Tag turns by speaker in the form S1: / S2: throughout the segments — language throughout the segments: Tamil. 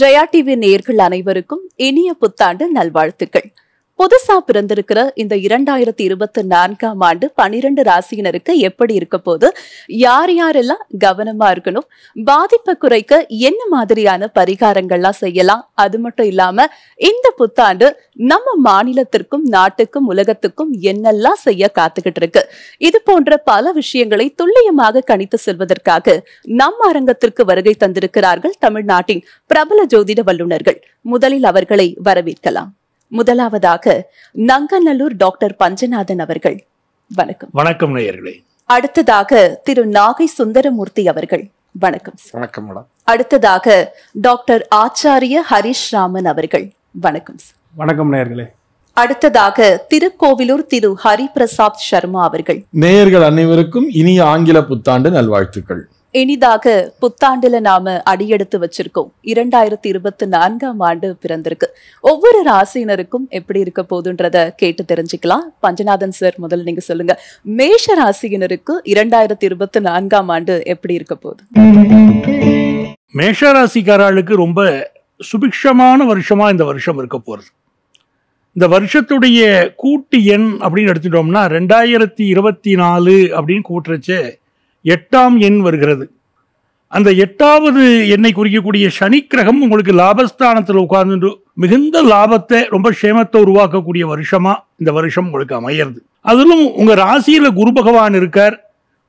S1: ஜெயா டிவி நேர்கள் அனைவருக்கும் இனிய புத்தாண்டு நல்வாழ்த்துக்கள் புதுசா பிறந்திருக்கிற இந்த இரண்டாயிரத்தி இருபத்தி நான்காம் ஆண்டு பனிரெண்டு ராசியினருக்கு எப்படி இருக்க போது யார் யாரெல்லாம் கவனமா இருக்கணும் பாதிப்பை குறைக்க என்ன மாதிரியான பரிகாரங்கள்லாம் செய்யலாம் அது மட்டும் இல்லாம இந்த புத்தாண்டு நம்ம மாநிலத்திற்கும் நாட்டுக்கும் உலகத்துக்கும் என்னெல்லாம் செய்ய காத்துக்கிட்டு இருக்கு இது போன்ற பல விஷயங்களை துல்லியமாக கணித்து செல்வதற்காக நம் அரங்கத்திற்கு வருகை தந்திருக்கிறார்கள் தமிழ்நாட்டின் பிரபல ஜோதிட வல்லுநர்கள் முதலில் அவர்களை வரவேற்கலாம் முதலாவதாக நங்கநல்லூர் டாக்டர் பஞ்சநாதன் அவர்கள் வணக்கம்
S2: வணக்கம் நேயர்களே
S1: அடுத்ததாக திரு நாகை சுந்தரமூர்த்தி அவர்கள் வணக்கம் வணக்கம் மேடம் அடுத்ததாக டாக்டர் ஆச்சாரிய ஹரிஷ் ராமன் அவர்கள் வணக்கம்
S3: வணக்கம் நேயர்களே
S1: அடுத்ததாக திருக்கோவிலூர் திரு ஹரிபிரசாத் சர்மா அவர்கள்
S3: நேயர்கள் அனைவருக்கும் இனிய ஆங்கில புத்தாண்டு நல்வாழ்த்துக்கள்
S1: இனிதாக புத்தாண்டுல நாம அடியெடுத்து வச்சிருக்கோம் இரண்டாயிரத்தி இருபத்தி நான்காம் ஆண்டு பிறந்திருக்கு ஒவ்வொரு ராசியினருக்கும் எப்படி இருக்க போதுன்றத கேட்டு தெரிஞ்சுக்கலாம் பஞ்சநாதன் சார் முதல் நீங்க சொல்லுங்க மேஷ ராசியினருக்கு இரண்டாயிரத்தி இருபத்தி நான்காம் ஆண்டு எப்படி இருக்க போகுது
S2: மேஷ ராசிக்காரர்களுக்கு ரொம்ப சுபிக்ஷமான வருஷமா இந்த வருஷம் இருக்க போறது இந்த வருஷத்துடைய கூட்டு எண் அப்படின்னு எடுத்துட்டோம்னா ரெண்டாயிரத்தி இருபத்தி நாலு அப்படின்னு கூட்டுறச்சு எட்டாம் எண் வருகிறது அந்த எட்டாவது எண்ணை குறிக்கக்கூடிய சனி கிரகம் உங்களுக்கு லாபஸ்தானத்தில் உட்கார்ந்து மிகுந்த லாபத்தை ரொம்ப சேமத்தை உருவாக்கக்கூடிய வருஷமா இந்த வருஷம் உங்களுக்கு அமையிறது அதிலும் உங்க ராசியில குரு பகவான் இருக்கார்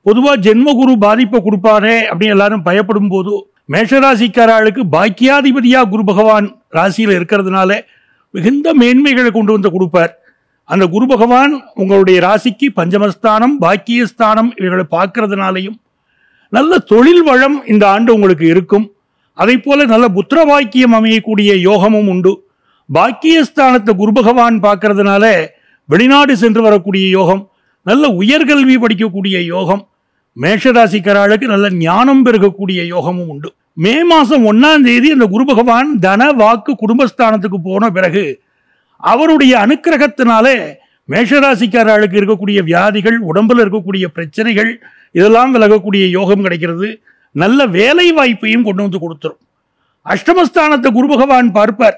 S2: பொதுவாக குரு பாதிப்பை கொடுப்பாரே அப்படின்னு எல்லாரும் பயப்படும் போது மேஷராசிக்காராளுக்கு பாக்கியாதிபதியாக குரு பகவான் ராசியில் இருக்கிறதுனால மிகுந்த மேன்மைகளை கொண்டு வந்து கொடுப்பார் அந்த குரு பகவான் உங்களுடைய ராசிக்கு பஞ்சமஸ்தானம் பாக்கியஸ்தானம் இவர்களை பார்க்கறதுனாலையும் நல்ல தொழில் வளம் இந்த ஆண்டு உங்களுக்கு இருக்கும் அதை போல நல்ல புத்திர பாக்கியம் அமையக்கூடிய யோகமும் உண்டு பாக்கியஸ்தானத்தை குரு பகவான் பார்க்கறதுனால வெளிநாடு சென்று வரக்கூடிய யோகம் நல்ல உயர்கல்வி படிக்கக்கூடிய யோகம் மேஷராசிக்காரர்களுக்கு நல்ல ஞானம் பெருகக்கூடிய யோகமும் உண்டு மே மாதம் ஒன்றாம் தேதி அந்த குரு பகவான் தன வாக்கு குடும்பஸ்தானத்துக்கு போன பிறகு அவருடைய அனுக்கிரகத்தினாலே மேஷராசிக்காரர்களுக்கு இருக்கக்கூடிய வியாதிகள் உடம்பில் இருக்கக்கூடிய பிரச்சனைகள் இதெல்லாம் விலகக்கூடிய யோகம் கிடைக்கிறது நல்ல வேலை வாய்ப்பையும் கொண்டு வந்து கொடுத்துரும் அஷ்டமஸ்தானத்தை குரு பகவான் பார்ப்பார்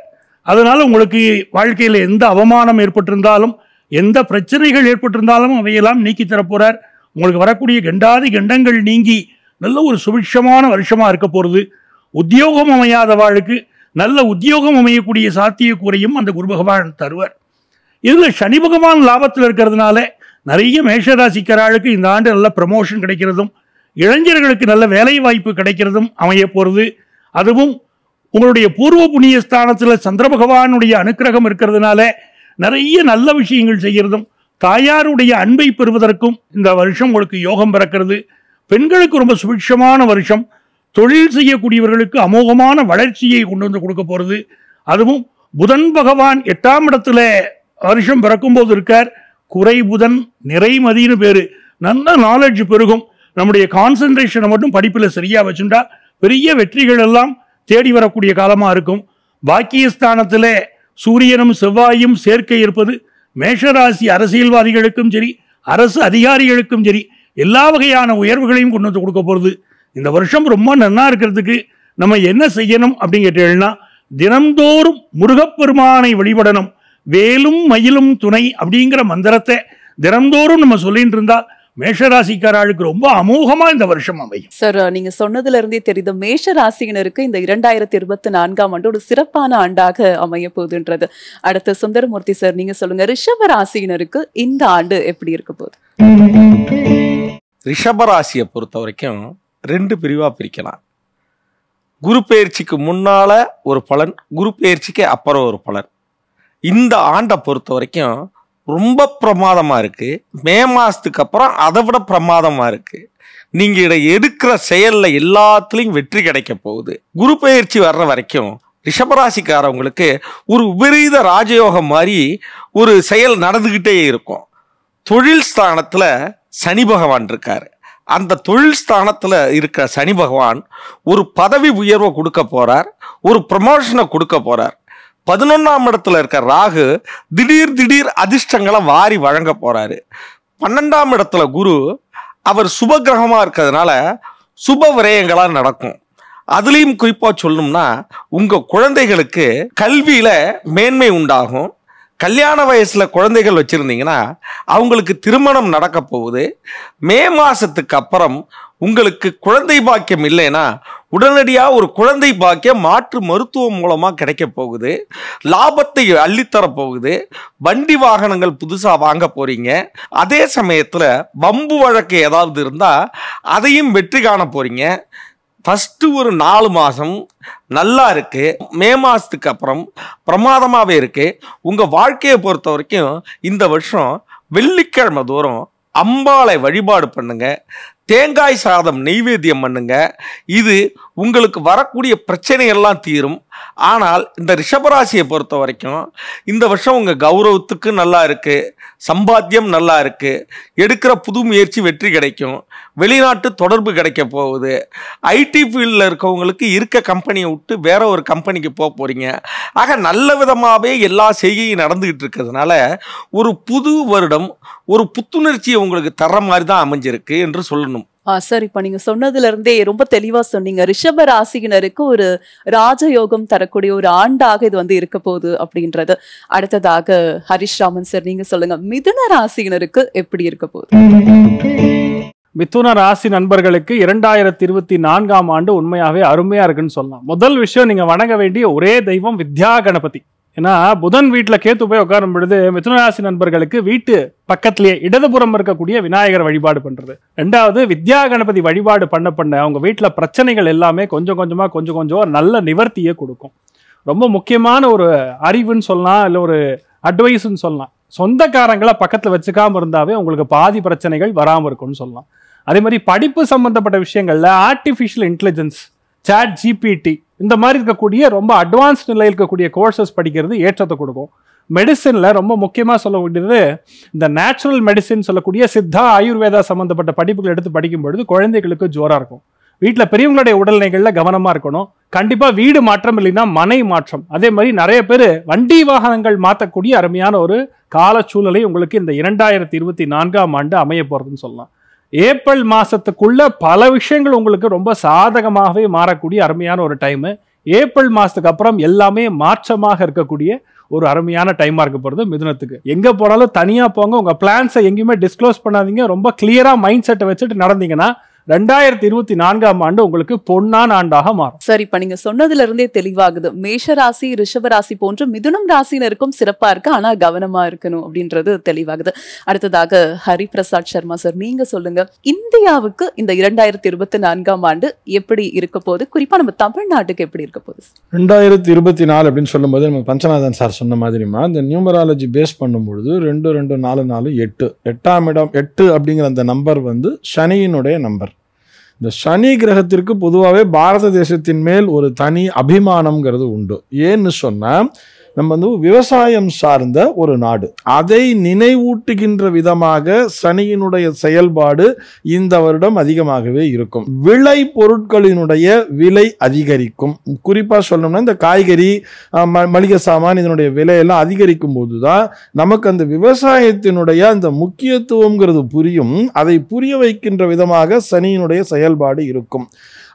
S2: அதனால் உங்களுக்கு வாழ்க்கையில் எந்த அவமானம் ஏற்பட்டிருந்தாலும் எந்த பிரச்சனைகள் ஏற்பட்டிருந்தாலும் அவையெல்லாம் நீக்கி தரப்போகிறார் உங்களுக்கு வரக்கூடிய கெண்டாதி கெண்டங்கள் நீங்கி நல்ல ஒரு சுபிட்சமான வருஷமாக இருக்க போகிறது உத்தியோகம் அமையாத வாழ்க்கை நல்ல உத்தியோகம் அமையக்கூடிய சாத்தியக்கூறையும் அந்த குரு பகவான் தருவர் இதில் சனி பகவான் லாபத்தில் இருக்கிறதுனால நிறைய மேஷராசிக்காராளுக்கு இந்த ஆண்டு நல்ல ப்ரமோஷன் கிடைக்கிறதும் இளைஞர்களுக்கு நல்ல வேலை வாய்ப்பு கிடைக்கிறதும் அமைய போகிறது அதுவும் உங்களுடைய பூர்வ புண்ணிய ஸ்தானத்தில் சந்திர பகவானுடைய அனுக்கிரகம் இருக்கிறதுனால நிறைய நல்ல விஷயங்கள் செய்கிறதும் தாயாருடைய அன்பை பெறுவதற்கும் இந்த வருஷம் உங்களுக்கு யோகம் பிறக்கிறது பெண்களுக்கு ரொம்ப சுபிக்ஷமான வருஷம் தொழில் செய்யக்கூடியவர்களுக்கு அமோகமான வளர்ச்சியை கொண்டு வந்து கொடுக்க போகிறது அதுவும் புதன் பகவான் எட்டாம் இடத்துல வருஷம் பிறக்கும்போது இருக்கார் குறை புதன் நிறைமதின்னு பேர் நல்ல நாலெட்ஜ் பெருகும் நம்முடைய கான்சென்ட்ரேஷனை மட்டும் படிப்பில் சரியாக வச்சுட்டா பெரிய வெற்றிகள் எல்லாம் தேடி வரக்கூடிய காலமாக இருக்கும் பாக்கியஸ்தானத்தில் சூரியனும் செவ்வாயும் சேர்க்கை இருப்பது மேஷராசி அரசியல்வாதிகளுக்கும் சரி அரசு அதிகாரிகளுக்கும் சரி எல்லா வகையான உயர்வுகளையும் கொண்டு வந்து கொடுக்க போகிறது இந்த வருஷம் ரொம்ப நன்னா இருக்கிறதுக்கு நம்ம என்ன செய்யணும் அப்படின்னு கேட்டீங்கன்னா தினந்தோறும் முருகப்பெருமானை வழிபடணும் வேலும் மயிலும் துணை அப்படிங்கிற மந்திரத்தை தினம்தோறும் நம்ம சொல்லிட்டு இருந்தா மேஷராசிக்காராளுக்கு ரொம்ப அமோகமா இந்த வருஷம் அமையும்
S1: சார் நீங்க சொன்னதுல இருந்தே தெரியுது மேஷ ராசியினருக்கு இந்த இரண்டாயிரத்தி இருபத்தி நான்காம் ஆண்டு ஒரு சிறப்பான ஆண்டாக அமைய போகுதுன்றது அடுத்த சுந்தரமூர்த்தி சார் நீங்க சொல்லுங்க ரிஷப ராசியினருக்கு இந்த ஆண்டு எப்படி இருக்க போகுது
S4: ரிஷப ராசியை பொறுத்த வரைக்கும் ரெண்டு பிரிவாக பிரிக்கலாம் குரு பயிற்சிக்கு முன்னால் ஒரு பலன் குரு பயிற்சிக்கு அப்புறம் ஒரு பலன் இந்த ஆண்டை பொறுத்த வரைக்கும் ரொம்ப பிரமாதமாக இருக்குது மே மாதத்துக்கு அப்புறம் அதை விட பிரமாதமாக இருக்குது நீங்கள் இதை எடுக்கிற செயலில் எல்லாத்துலேயும் வெற்றி கிடைக்க போகுது குரு பயிற்சி வர்ற வரைக்கும் ரிஷபராசிக்காரவங்களுக்கு ஒரு விபரீத ராஜயோகம் மாதிரி ஒரு செயல் நடந்துக்கிட்டே இருக்கும் தொழில் ஸ்தானத்தில் சனி பகவான் இருக்கார் அந்த தொழில் ஸ்தானத்தில் இருக்கிற சனி பகவான் ஒரு பதவி உயர்வை கொடுக்க போகிறார் ஒரு ப்ரமோஷனை கொடுக்க போகிறார் பதினொன்றாம் இடத்துல இருக்க ராகு திடீர் திடீர் அதிர்ஷ்டங்களை வாரி வழங்க போகிறாரு பன்னெண்டாம் இடத்துல குரு அவர் சுபகிரகமாக இருக்கிறதுனால சுப விரயங்களாக நடக்கும் அதுலேயும் குறிப்பாக சொல்லணும்னா உங்கள் குழந்தைகளுக்கு கல்வியில் மேன்மை உண்டாகும் கல்யாண வயசில் குழந்தைகள் வச்சுருந்தீங்கன்னா அவங்களுக்கு திருமணம் நடக்க போகுது மே மாதத்துக்கு அப்புறம் உங்களுக்கு குழந்தை பாக்கியம் இல்லைன்னா உடனடியாக ஒரு குழந்தை பாக்கியம் மாற்று மருத்துவம் மூலமாக கிடைக்க போகுது லாபத்தை அள்ளித்தர போகுது வண்டி வாகனங்கள் புதுசாக வாங்க போகிறீங்க அதே சமயத்தில் வம்பு வழக்கு ஏதாவது இருந்தால் அதையும் வெற்றி காண போகிறீங்க ஃபஸ்ட்டு ஒரு நாலு மாதம் நல்லா இருக்குது மே மாதத்துக்கு அப்புறம் பிரமாதமாகவே இருக்குது உங்கள் வாழ்க்கையை பொறுத்த வரைக்கும் இந்த வருஷம் வெள்ளிக்கிழமை தோறும் அம்பாளை வழிபாடு பண்ணுங்கள் தேங்காய் சாதம் நெய்வேத்தியம் பண்ணுங்கள் இது உங்களுக்கு வரக்கூடிய பிரச்சனை எல்லாம் தீரும் ஆனால் இந்த ரிஷபராசியை பொறுத்த வரைக்கும் இந்த வருஷம் உங்கள் கௌரவத்துக்கு நல்லா இருக்குது சம்பாத்தியம் நல்லா இருக்குது எடுக்கிற புது முயற்சி வெற்றி கிடைக்கும் வெளிநாட்டு தொடர்பு கிடைக்க போகுது ஐடி ஃபீல்டில் இருக்கவங்களுக்கு இருக்க கம்பெனியை விட்டு வேற ஒரு கம்பெனிக்கு போக போகிறீங்க ஆக நல்ல விதமாகவே எல்லா செய்கையும் நடந்துக்கிட்டு இருக்கிறதுனால ஒரு புது வருடம் ஒரு புத்துணர்ச்சியை உங்களுக்கு தர மாதிரி தான் அமைஞ்சிருக்கு என்று சொல்லணும்
S1: சார் இப்போ நீங்கள் சொன்னதுலேருந்தே ரொம்ப தெளிவாக சொன்னீங்க ரிஷப ராசியினருக்கு ஒரு ராஜயோகம் தரக்கூடிய ஒரு ஆண்டாக இது வந்து இருக்க போகுது அப்படின்றது அடுத்ததாக ஹரிஷ் ராமன் சார் நீங்கள் சொல்லுங்கள் மிதுன ராசியினருக்கு எப்படி இருக்க போகுது
S5: மிதுன ராசி நண்பர்களுக்கு இரண்டாயிரத்தி இருபத்தி நான்காம் ஆண்டு உண்மையாகவே அருமையாக இருக்குன்னு சொல்லலாம் முதல் விஷயம் நீங்கள் வணங்க வேண்டிய ஒரே தெய்வம் வித்யா கணபதி ஏன்னா புதன் வீட்டில் கேத்து போய் உட்காரும் பொழுது மிதுனராசி நண்பர்களுக்கு வீட்டு பக்கத்திலேயே இடதுபுறம் இருக்கக்கூடிய விநாயகர் வழிபாடு பண்ணுறது ரெண்டாவது வித்யா கணபதி வழிபாடு பண்ண பண்ண அவங்க வீட்டில் பிரச்சனைகள் எல்லாமே கொஞ்சம் கொஞ்சமாக கொஞ்சம் கொஞ்சம் நல்ல நிவர்த்தியை கொடுக்கும் ரொம்ப முக்கியமான ஒரு அறிவுன்னு சொல்லலாம் இல்லை ஒரு அட்வைஸ்ன்னு சொல்லலாம் சொந்தக்காரங்களை பக்கத்தில் வச்சுக்காமல் இருந்தாவே உங்களுக்கு பாதி பிரச்சனைகள் வராமல் இருக்கும்னு சொல்லலாம் அதே மாதிரி படிப்பு சம்மந்தப்பட்ட விஷயங்களில் ஆர்டிஃபிஷியல் இன்டெலிஜென்ஸ் சாட் ஜிபிடி இந்த மாதிரி இருக்கக்கூடிய ரொம்ப அட்வான்ஸ்ட் நிலையில் இருக்கக்கூடிய கோர்சஸ் படிக்கிறது ஏற்றத்தை கொடுக்கும் மெடிசனில் ரொம்ப முக்கியமாக சொல்ல வேண்டியது இந்த நேச்சுரல் மெடிசின் சொல்லக்கூடிய சித்தா ஆயுர்வேதா சம்மந்தப்பட்ட படிப்புகள் எடுத்து படிக்கும் பொழுது குழந்தைகளுக்கு ஜோராக இருக்கும் வீட்டில் பெரியவங்களுடைய உடல்நிலைகளில் கவனமாக இருக்கணும் கண்டிப்பாக வீடு மாற்றம் இல்லைன்னா மனை மாற்றம் அதே மாதிரி நிறைய பேர் வண்டி வாகனங்கள் மாற்றக்கூடிய அருமையான ஒரு கால சூழலை உங்களுக்கு இந்த இரண்டாயிரத்தி இருபத்தி நான்காம் ஆண்டு அமைய போகிறதுன்னு சொல்லலாம் ஏப்ரல் மாதத்துக்குள்ள பல விஷயங்கள் உங்களுக்கு ரொம்ப சாதகமாகவே மாறக்கூடிய அருமையான ஒரு டைமு ஏப்ரல் மாதத்துக்கு அப்புறம் எல்லாமே மாற்றமாக இருக்கக்கூடிய ஒரு அருமையான டைமாக இருக்க போகிறது மிதுனத்துக்கு எங்கே போனாலும் தனியாக போங்க உங்கள் பிளான்ஸை எங்கேயுமே டிஸ்க்ளோஸ் பண்ணாதீங்க ரொம்ப கிளியராக மைண்ட் செட்டை வச்சுட்டு நடந்தீங்கன்னா ரெண்டாயிரத்தி இருபத்தி நான்காம் ஆண்டு உங்களுக்கு
S1: பொன்னான் ஆண்டாக மாறும் சரி இப்ப நீங்க சொன்னதுல இருந்தே தெளிவாகுது மேஷ ராசி ரிஷப ராசி போன்ற மிதுனம் ராசினருக்கும் சிறப்பா இருக்கு ஆனா கவனமா இருக்கணும் அப்படின்றது தெளிவாகுது அடுத்ததாக ஹரிபிரசாத் சர்மா சார் நீங்க சொல்லுங்க இந்தியாவுக்கு இந்த இரண்டாயிரத்தி இருபத்தி நான்காம் ஆண்டு எப்படி இருக்க போகுது குறிப்பா நம்ம தமிழ்நாட்டுக்கு எப்படி இருக்க போகுது
S3: ரெண்டாயிரத்தி இருபத்தி நாலு அப்படின்னு சொல்லும்போது நம்ம பஞ்சநாதன் சார் சொன்ன மாதிரிமா இந்த நியூமராலஜி பேஸ் பண்ணும்பொழுது ரெண்டு ரெண்டு நாலு நாலு எட்டு எட்டாம் இடம் எட்டு அப்படிங்கிற அந்த நம்பர் வந்து சனியினுடைய நம்பர் இந்த சனி கிரகத்திற்கு பொதுவாகவே பாரத தேசத்தின் மேல் ஒரு தனி அபிமானம்ங்கிறது உண்டு ஏன்னு சொன்னால் நம்ம வந்து விவசாயம் சார்ந்த ஒரு நாடு அதை நினைவூட்டுகின்ற விதமாக சனியினுடைய செயல்பாடு இந்த வருடம் அதிகமாகவே இருக்கும் விளை பொருட்களினுடைய விலை அதிகரிக்கும் குறிப்பாக சொல்லணும்னா இந்த காய்கறி மளிகை சாமான் இதனுடைய விலையெல்லாம் அதிகரிக்கும் போது தான் நமக்கு அந்த விவசாயத்தினுடைய அந்த முக்கியத்துவங்கிறது புரியும் அதை புரிய வைக்கின்ற விதமாக சனியினுடைய செயல்பாடு இருக்கும்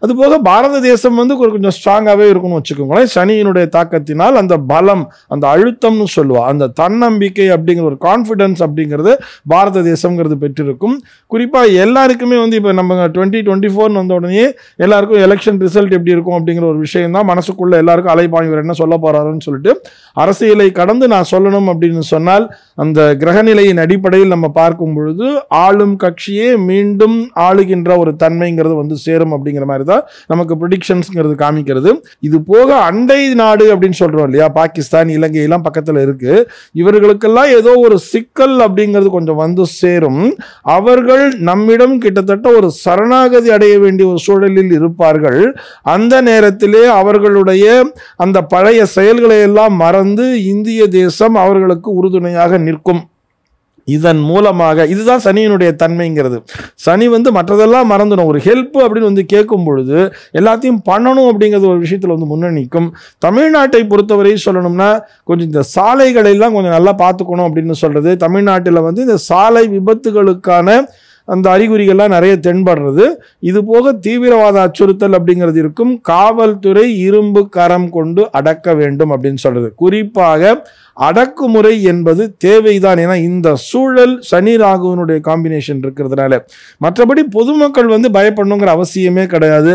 S3: அதுபோக பாரத தேசம் வந்து கொஞ்சம் ஸ்ட்ராங்காகவே இருக்கும்னு வச்சுக்கோங்களேன் சனியினுடைய தாக்கத்தினால் அந்த பலம் அந்த அழுத்தம்னு சொல்லுவா அந்த தன்னம்பிக்கை அப்படிங்கிற ஒரு கான்ஃபிடென்ஸ் அப்படிங்கிறது பாரத தேசங்கிறது பெற்றிருக்கும் குறிப்பாக எல்லாருக்குமே வந்து இப்போ நம்ம டுவெண்ட்டி டுவெண்ட்டி ஃபோர்னு வந்த உடனே எல்லாருக்கும் எலெக்ஷன் ரிசல்ட் எப்படி இருக்கும் அப்படிங்கிற ஒரு விஷயம் தான் மனசுக்குள்ளே எல்லாருக்கும் அலைபாய்வர் என்ன சொல்ல போகிறாருன்னு சொல்லிட்டு அரசியலை கடந்து நான் சொல்லணும் அப்படின்னு சொன்னால் அந்த கிரகநிலையின் அடிப்படையில் நம்ம பார்க்கும் பொழுது ஆளும் கட்சியே மீண்டும் ஆளுகின்ற ஒரு தன்மைங்கிறது வந்து சேரும் அப்படிங்கிற மாதிரி தான் நமக்கு ப்ரிடிக்ஷன்ஸ்ங்கிறது காமிக்கிறது இது போக அண்டை நாடு அப்படின்னு சொல்கிறோம் இல்லையா பாகிஸ்தான் இலங்கை எல்லாம் பக்கத்தில் இருக்குது இவர்களுக்கெல்லாம் ஏதோ ஒரு சிக்கல் அப்படிங்கிறது கொஞ்சம் வந்து சேரும் அவர்கள் நம்மிடம் கிட்டத்தட்ட ஒரு சரணாகதி அடைய வேண்டிய ஒரு சூழலில் இருப்பார்கள் அந்த நேரத்திலே அவர்களுடைய அந்த பழைய செயல்களை எல்லாம் மறந்து இந்திய தேசம் அவர்களுக்கு உறுதுணையாக நிற்கும் இதன் மூலமாக இதுதான் சனியினுடைய தன்மைங்கிறது சனி வந்து மற்றதெல்லாம் மறந்துடும் ஒரு ஹெல்ப் அப்படின்னு வந்து கேட்கும் பொழுது எல்லாத்தையும் பண்ணணும் அப்படிங்கிறது ஒரு விஷயத்தில் வந்து முன்னணிக்கும் தமிழ்நாட்டை பொறுத்தவரை சொல்லணும்னா கொஞ்சம் இந்த சாலைகளெல்லாம் கொஞ்சம் நல்லா பார்த்துக்கணும் அப்படின்னு சொல்கிறது தமிழ்நாட்டில் வந்து இந்த சாலை விபத்துகளுக்கான அந்த அறிகுறிகள்லாம் நிறைய தென்படுறது இது போக தீவிரவாத அச்சுறுத்தல் அப்படிங்கிறது இருக்கும் காவல்துறை இரும்பு கரம் கொண்டு அடக்க வேண்டும் அப்படின்னு சொல்கிறது குறிப்பாக அடக்குமுறை என்பது தேவைதான் ஏன்னா இந்த சூழல் சனி ராகுவனுடைய காம்பினேஷன் இருக்கிறதுனால மற்றபடி பொதுமக்கள் வந்து பயப்படணுங்கிற அவசியமே கிடையாது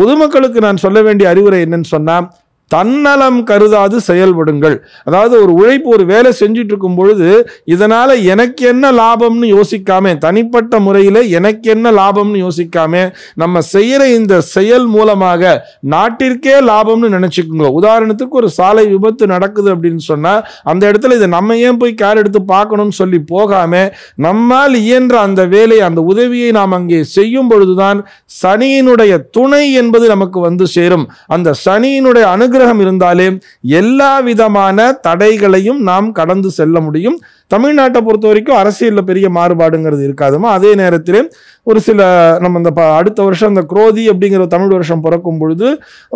S3: பொதுமக்களுக்கு நான் சொல்ல வேண்டிய அறிவுரை என்னன்னு சொன்னால் தன்னலம் கருதாது செயல்படுங்கள் அதாவது ஒரு உழைப்பு ஒரு வேலை செஞ்சுட்டு இருக்கும் பொழுது இதனால் எனக்கு என்ன லாபம்னு யோசிக்காம தனிப்பட்ட முறையில் எனக்கு என்ன லாபம்னு யோசிக்காம நம்ம செய்கிற இந்த செயல் மூலமாக நாட்டிற்கே லாபம்னு நினச்சிக்கோங்க உதாரணத்துக்கு ஒரு சாலை விபத்து நடக்குது அப்படின்னு சொன்னால் அந்த இடத்துல இதை நம்ம ஏன் போய் கேர் எடுத்து பார்க்கணும்னு சொல்லி போகாம நம்மால் இயன்ற அந்த வேலை அந்த உதவியை நாம் அங்கே செய்யும் பொழுதுதான் சனியினுடைய துணை என்பது நமக்கு வந்து சேரும் அந்த சனியினுடைய அனுகிர அனுகிரகம் இருந்தாலே எல்லா விதமான தடைகளையும் நாம் கடந்து செல்ல முடியும் தமிழ்நாட்டை பொறுத்த வரைக்கும் அரசியலில் பெரிய மாறுபாடுங்கிறது இருக்காதுமா அதே நேரத்தில் ஒரு சில நம்ம இந்த அடுத்த வருஷம் அந்த குரோதி அப்படிங்கிற தமிழ் வருஷம் பிறக்கும் பொழுது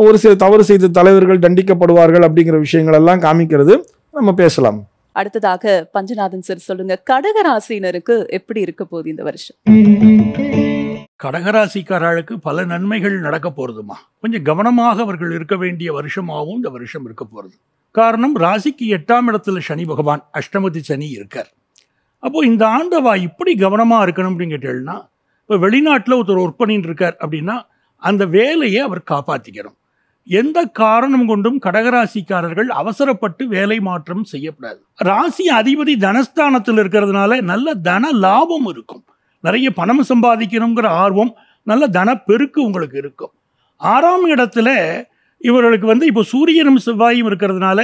S3: ஒரு சில தவறு செய்த தலைவர்கள் தண்டிக்கப்படுவார்கள் அப்படிங்கிற விஷயங்கள் எல்லாம் காமிக்கிறது நம்ம பேசலாம்
S1: அடுத்ததாக பஞ்சநாதன் சார் சொல்லுங்க கடகராசினருக்கு எப்படி இருக்க போகுது இந்த வருஷம்
S2: கடகராசிக்காரர்களுக்கு பல நன்மைகள் நடக்க போறதுமா கொஞ்சம் கவனமாக அவர்கள் இருக்க வேண்டிய வருஷமாகவும் இந்த வருஷம் இருக்க போறது காரணம் ராசிக்கு எட்டாம் இடத்துல சனி பகவான் அஷ்டமதி சனி இருக்கார் அப்போ இந்த ஆண்டவா இப்படி கவனமாக இருக்கணும் அப்படின்னு கேட்டேன்னா இப்போ வெளிநாட்டில் ஒருத்தர் ஒர்க் பண்ணிட்டு இருக்கார் அப்படின்னா அந்த வேலையை அவர் காப்பாற்றிக்கணும் எந்த காரணம் கொண்டும் கடகராசிக்காரர்கள் அவசரப்பட்டு வேலை மாற்றம் செய்யப்படாது ராசி அதிபதி தனஸ்தானத்தில் இருக்கிறதுனால நல்ல தன லாபம் இருக்கும் நிறைய பணம் சம்பாதிக்கணுங்கிற ஆர்வம் நல்ல தனப்பெருக்கு உங்களுக்கு இருக்கும் ஆறாம் இடத்துல இவர்களுக்கு வந்து இப்போ சூரியனும் செவ்வாயும் இருக்கிறதுனால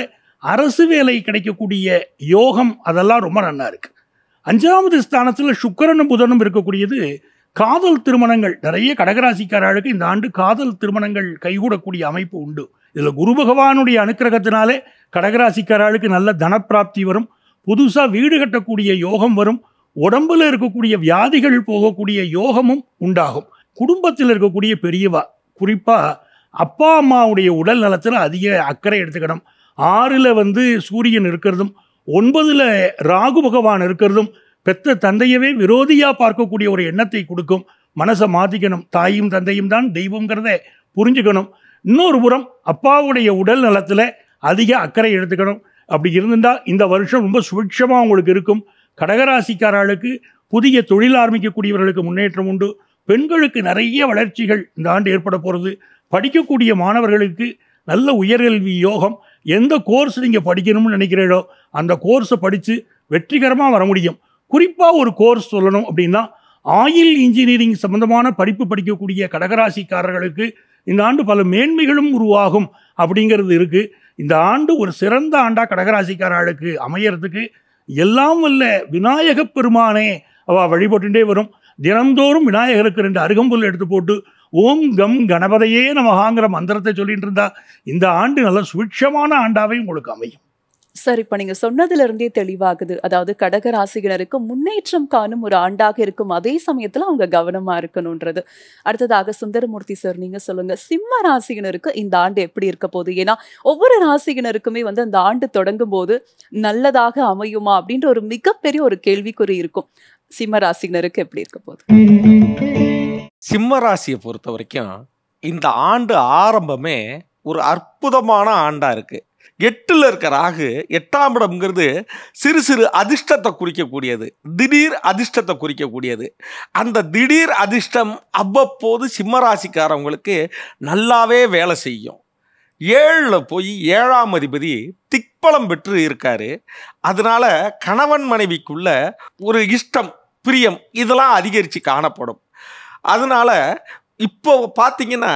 S2: அரசு வேலை கிடைக்கக்கூடிய யோகம் அதெல்லாம் ரொம்ப நல்லா இருக்குது அஞ்சாவது ஸ்தானத்தில் சுக்கரனும் புதனும் இருக்கக்கூடியது காதல் திருமணங்கள் நிறைய கடகராசிக்காரர்களுக்கு இந்த ஆண்டு காதல் திருமணங்கள் கைகூடக்கூடிய அமைப்பு உண்டு இதில் குரு பகவானுடைய அனுக்கிரகத்தினாலே கடகராசிக்காரர்களுக்கு நல்ல தனப்பிராப்தி வரும் புதுசாக வீடு கட்டக்கூடிய யோகம் வரும் உடம்புல இருக்கக்கூடிய வியாதிகள் போகக்கூடிய யோகமும் உண்டாகும் குடும்பத்தில் இருக்கக்கூடிய பெரியவா குறிப்பாக அப்பா அம்மாவுடைய உடல் நலத்தில் அதிக அக்கறை எடுத்துக்கணும் ஆறில் வந்து சூரியன் இருக்கிறதும் ஒன்பதில் ராகு பகவான் இருக்கிறதும் பெத்த தந்தையவே விரோதியாக பார்க்கக்கூடிய ஒரு எண்ணத்தை கொடுக்கும் மனசை மாற்றிக்கணும் தாயும் தந்தையும் தான் தெய்வங்கிறத புரிஞ்சுக்கணும் இன்னொரு புறம் அப்பாவுடைய உடல் நலத்தில் அதிக அக்கறை எடுத்துக்கணும் அப்படி இருந்திருந்தால் இந்த வருஷம் ரொம்ப சுபிட்சமாக உங்களுக்கு இருக்கும் கடகராசிக்காரர்களுக்கு புதிய தொழில் ஆரம்பிக்கக்கூடியவர்களுக்கு முன்னேற்றம் உண்டு பெண்களுக்கு நிறைய வளர்ச்சிகள் இந்த ஆண்டு ஏற்பட போகிறது படிக்கக்கூடிய மாணவர்களுக்கு நல்ல உயர்கல்வி யோகம் எந்த கோர்ஸ் நீங்கள் படிக்கணும்னு நினைக்கிறீர்களோ அந்த கோர்ஸை படித்து வெற்றிகரமாக வர முடியும் குறிப்பாக ஒரு கோர்ஸ் சொல்லணும் அப்படின்னா ஆயில் இன்ஜினியரிங் சம்பந்தமான படிப்பு படிக்கக்கூடிய கடகராசிக்காரர்களுக்கு இந்த ஆண்டு பல மேன்மைகளும் உருவாகும் அப்படிங்கிறது இருக்குது இந்த ஆண்டு ஒரு சிறந்த ஆண்டாக கடகராசிக்காரர்களுக்கு அமையறதுக்கு எல்லாம் வல்ல விநாயகப் பெருமானே அவள் வழிபட்டுட்டே வரும் தினந்தோறும் விநாயகருக்கு ரெண்டு அருகம்புல் எடுத்து போட்டு ஓம் கம் கணபதையே நமகாங்கிற மந்திரத்தை சொல்லிட்டு இருந்தா இந்த ஆண்டு நல்ல சுட்சமான ஆண்டாவே உங்களுக்கு அமையும்
S1: சார் இப்போ நீங்கள் சொன்னதுலேருந்தே தெளிவாகுது அதாவது கடக முன்னேற்றம் காணும் ஒரு ஆண்டாக இருக்கும் அதே சமயத்தில் அவங்க கவனமாக இருக்கணுன்றது அடுத்ததாக சுந்தரமூர்த்தி சார் நீங்கள் சொல்லுங்கள் சிம்ம ராசிகனருக்கு இந்த ஆண்டு எப்படி இருக்க போகுது ஏன்னா ஒவ்வொரு ராசிகனருக்குமே வந்து அந்த ஆண்டு தொடங்கும் போது நல்லதாக அமையுமா அப்படின்ற ஒரு மிகப்பெரிய ஒரு கேள்விக்குறி இருக்கும் சிம்ம ராசிகனருக்கு எப்படி இருக்க போகுது
S4: சிம்ம ராசியை பொறுத்த வரைக்கும் இந்த ஆண்டு ஆரம்பமே ஒரு அற்புதமான ஆண்டாக இருக்குது எட்டில் இருக்க ராகு எட்டாம் இடம்ங்கிறது சிறு சிறு அதிர்ஷ்டத்தை குறிக்கக்கூடியது திடீர் அதிர்ஷ்டத்தை குறிக்கக்கூடியது அந்த திடீர் அதிர்ஷ்டம் அவ்வப்போது சிம்மராசிக்காரவங்களுக்கு நல்லாவே வேலை செய்யும் ஏழில் போய் ஏழாம் அதிபதி திக்பலம் பெற்று இருக்கார் அதனால் கணவன் மனைவிக்குள்ள ஒரு இஷ்டம் பிரியம் இதெல்லாம் அதிகரித்து காணப்படும் அதனால் இப்போ பார்த்தீங்கன்னா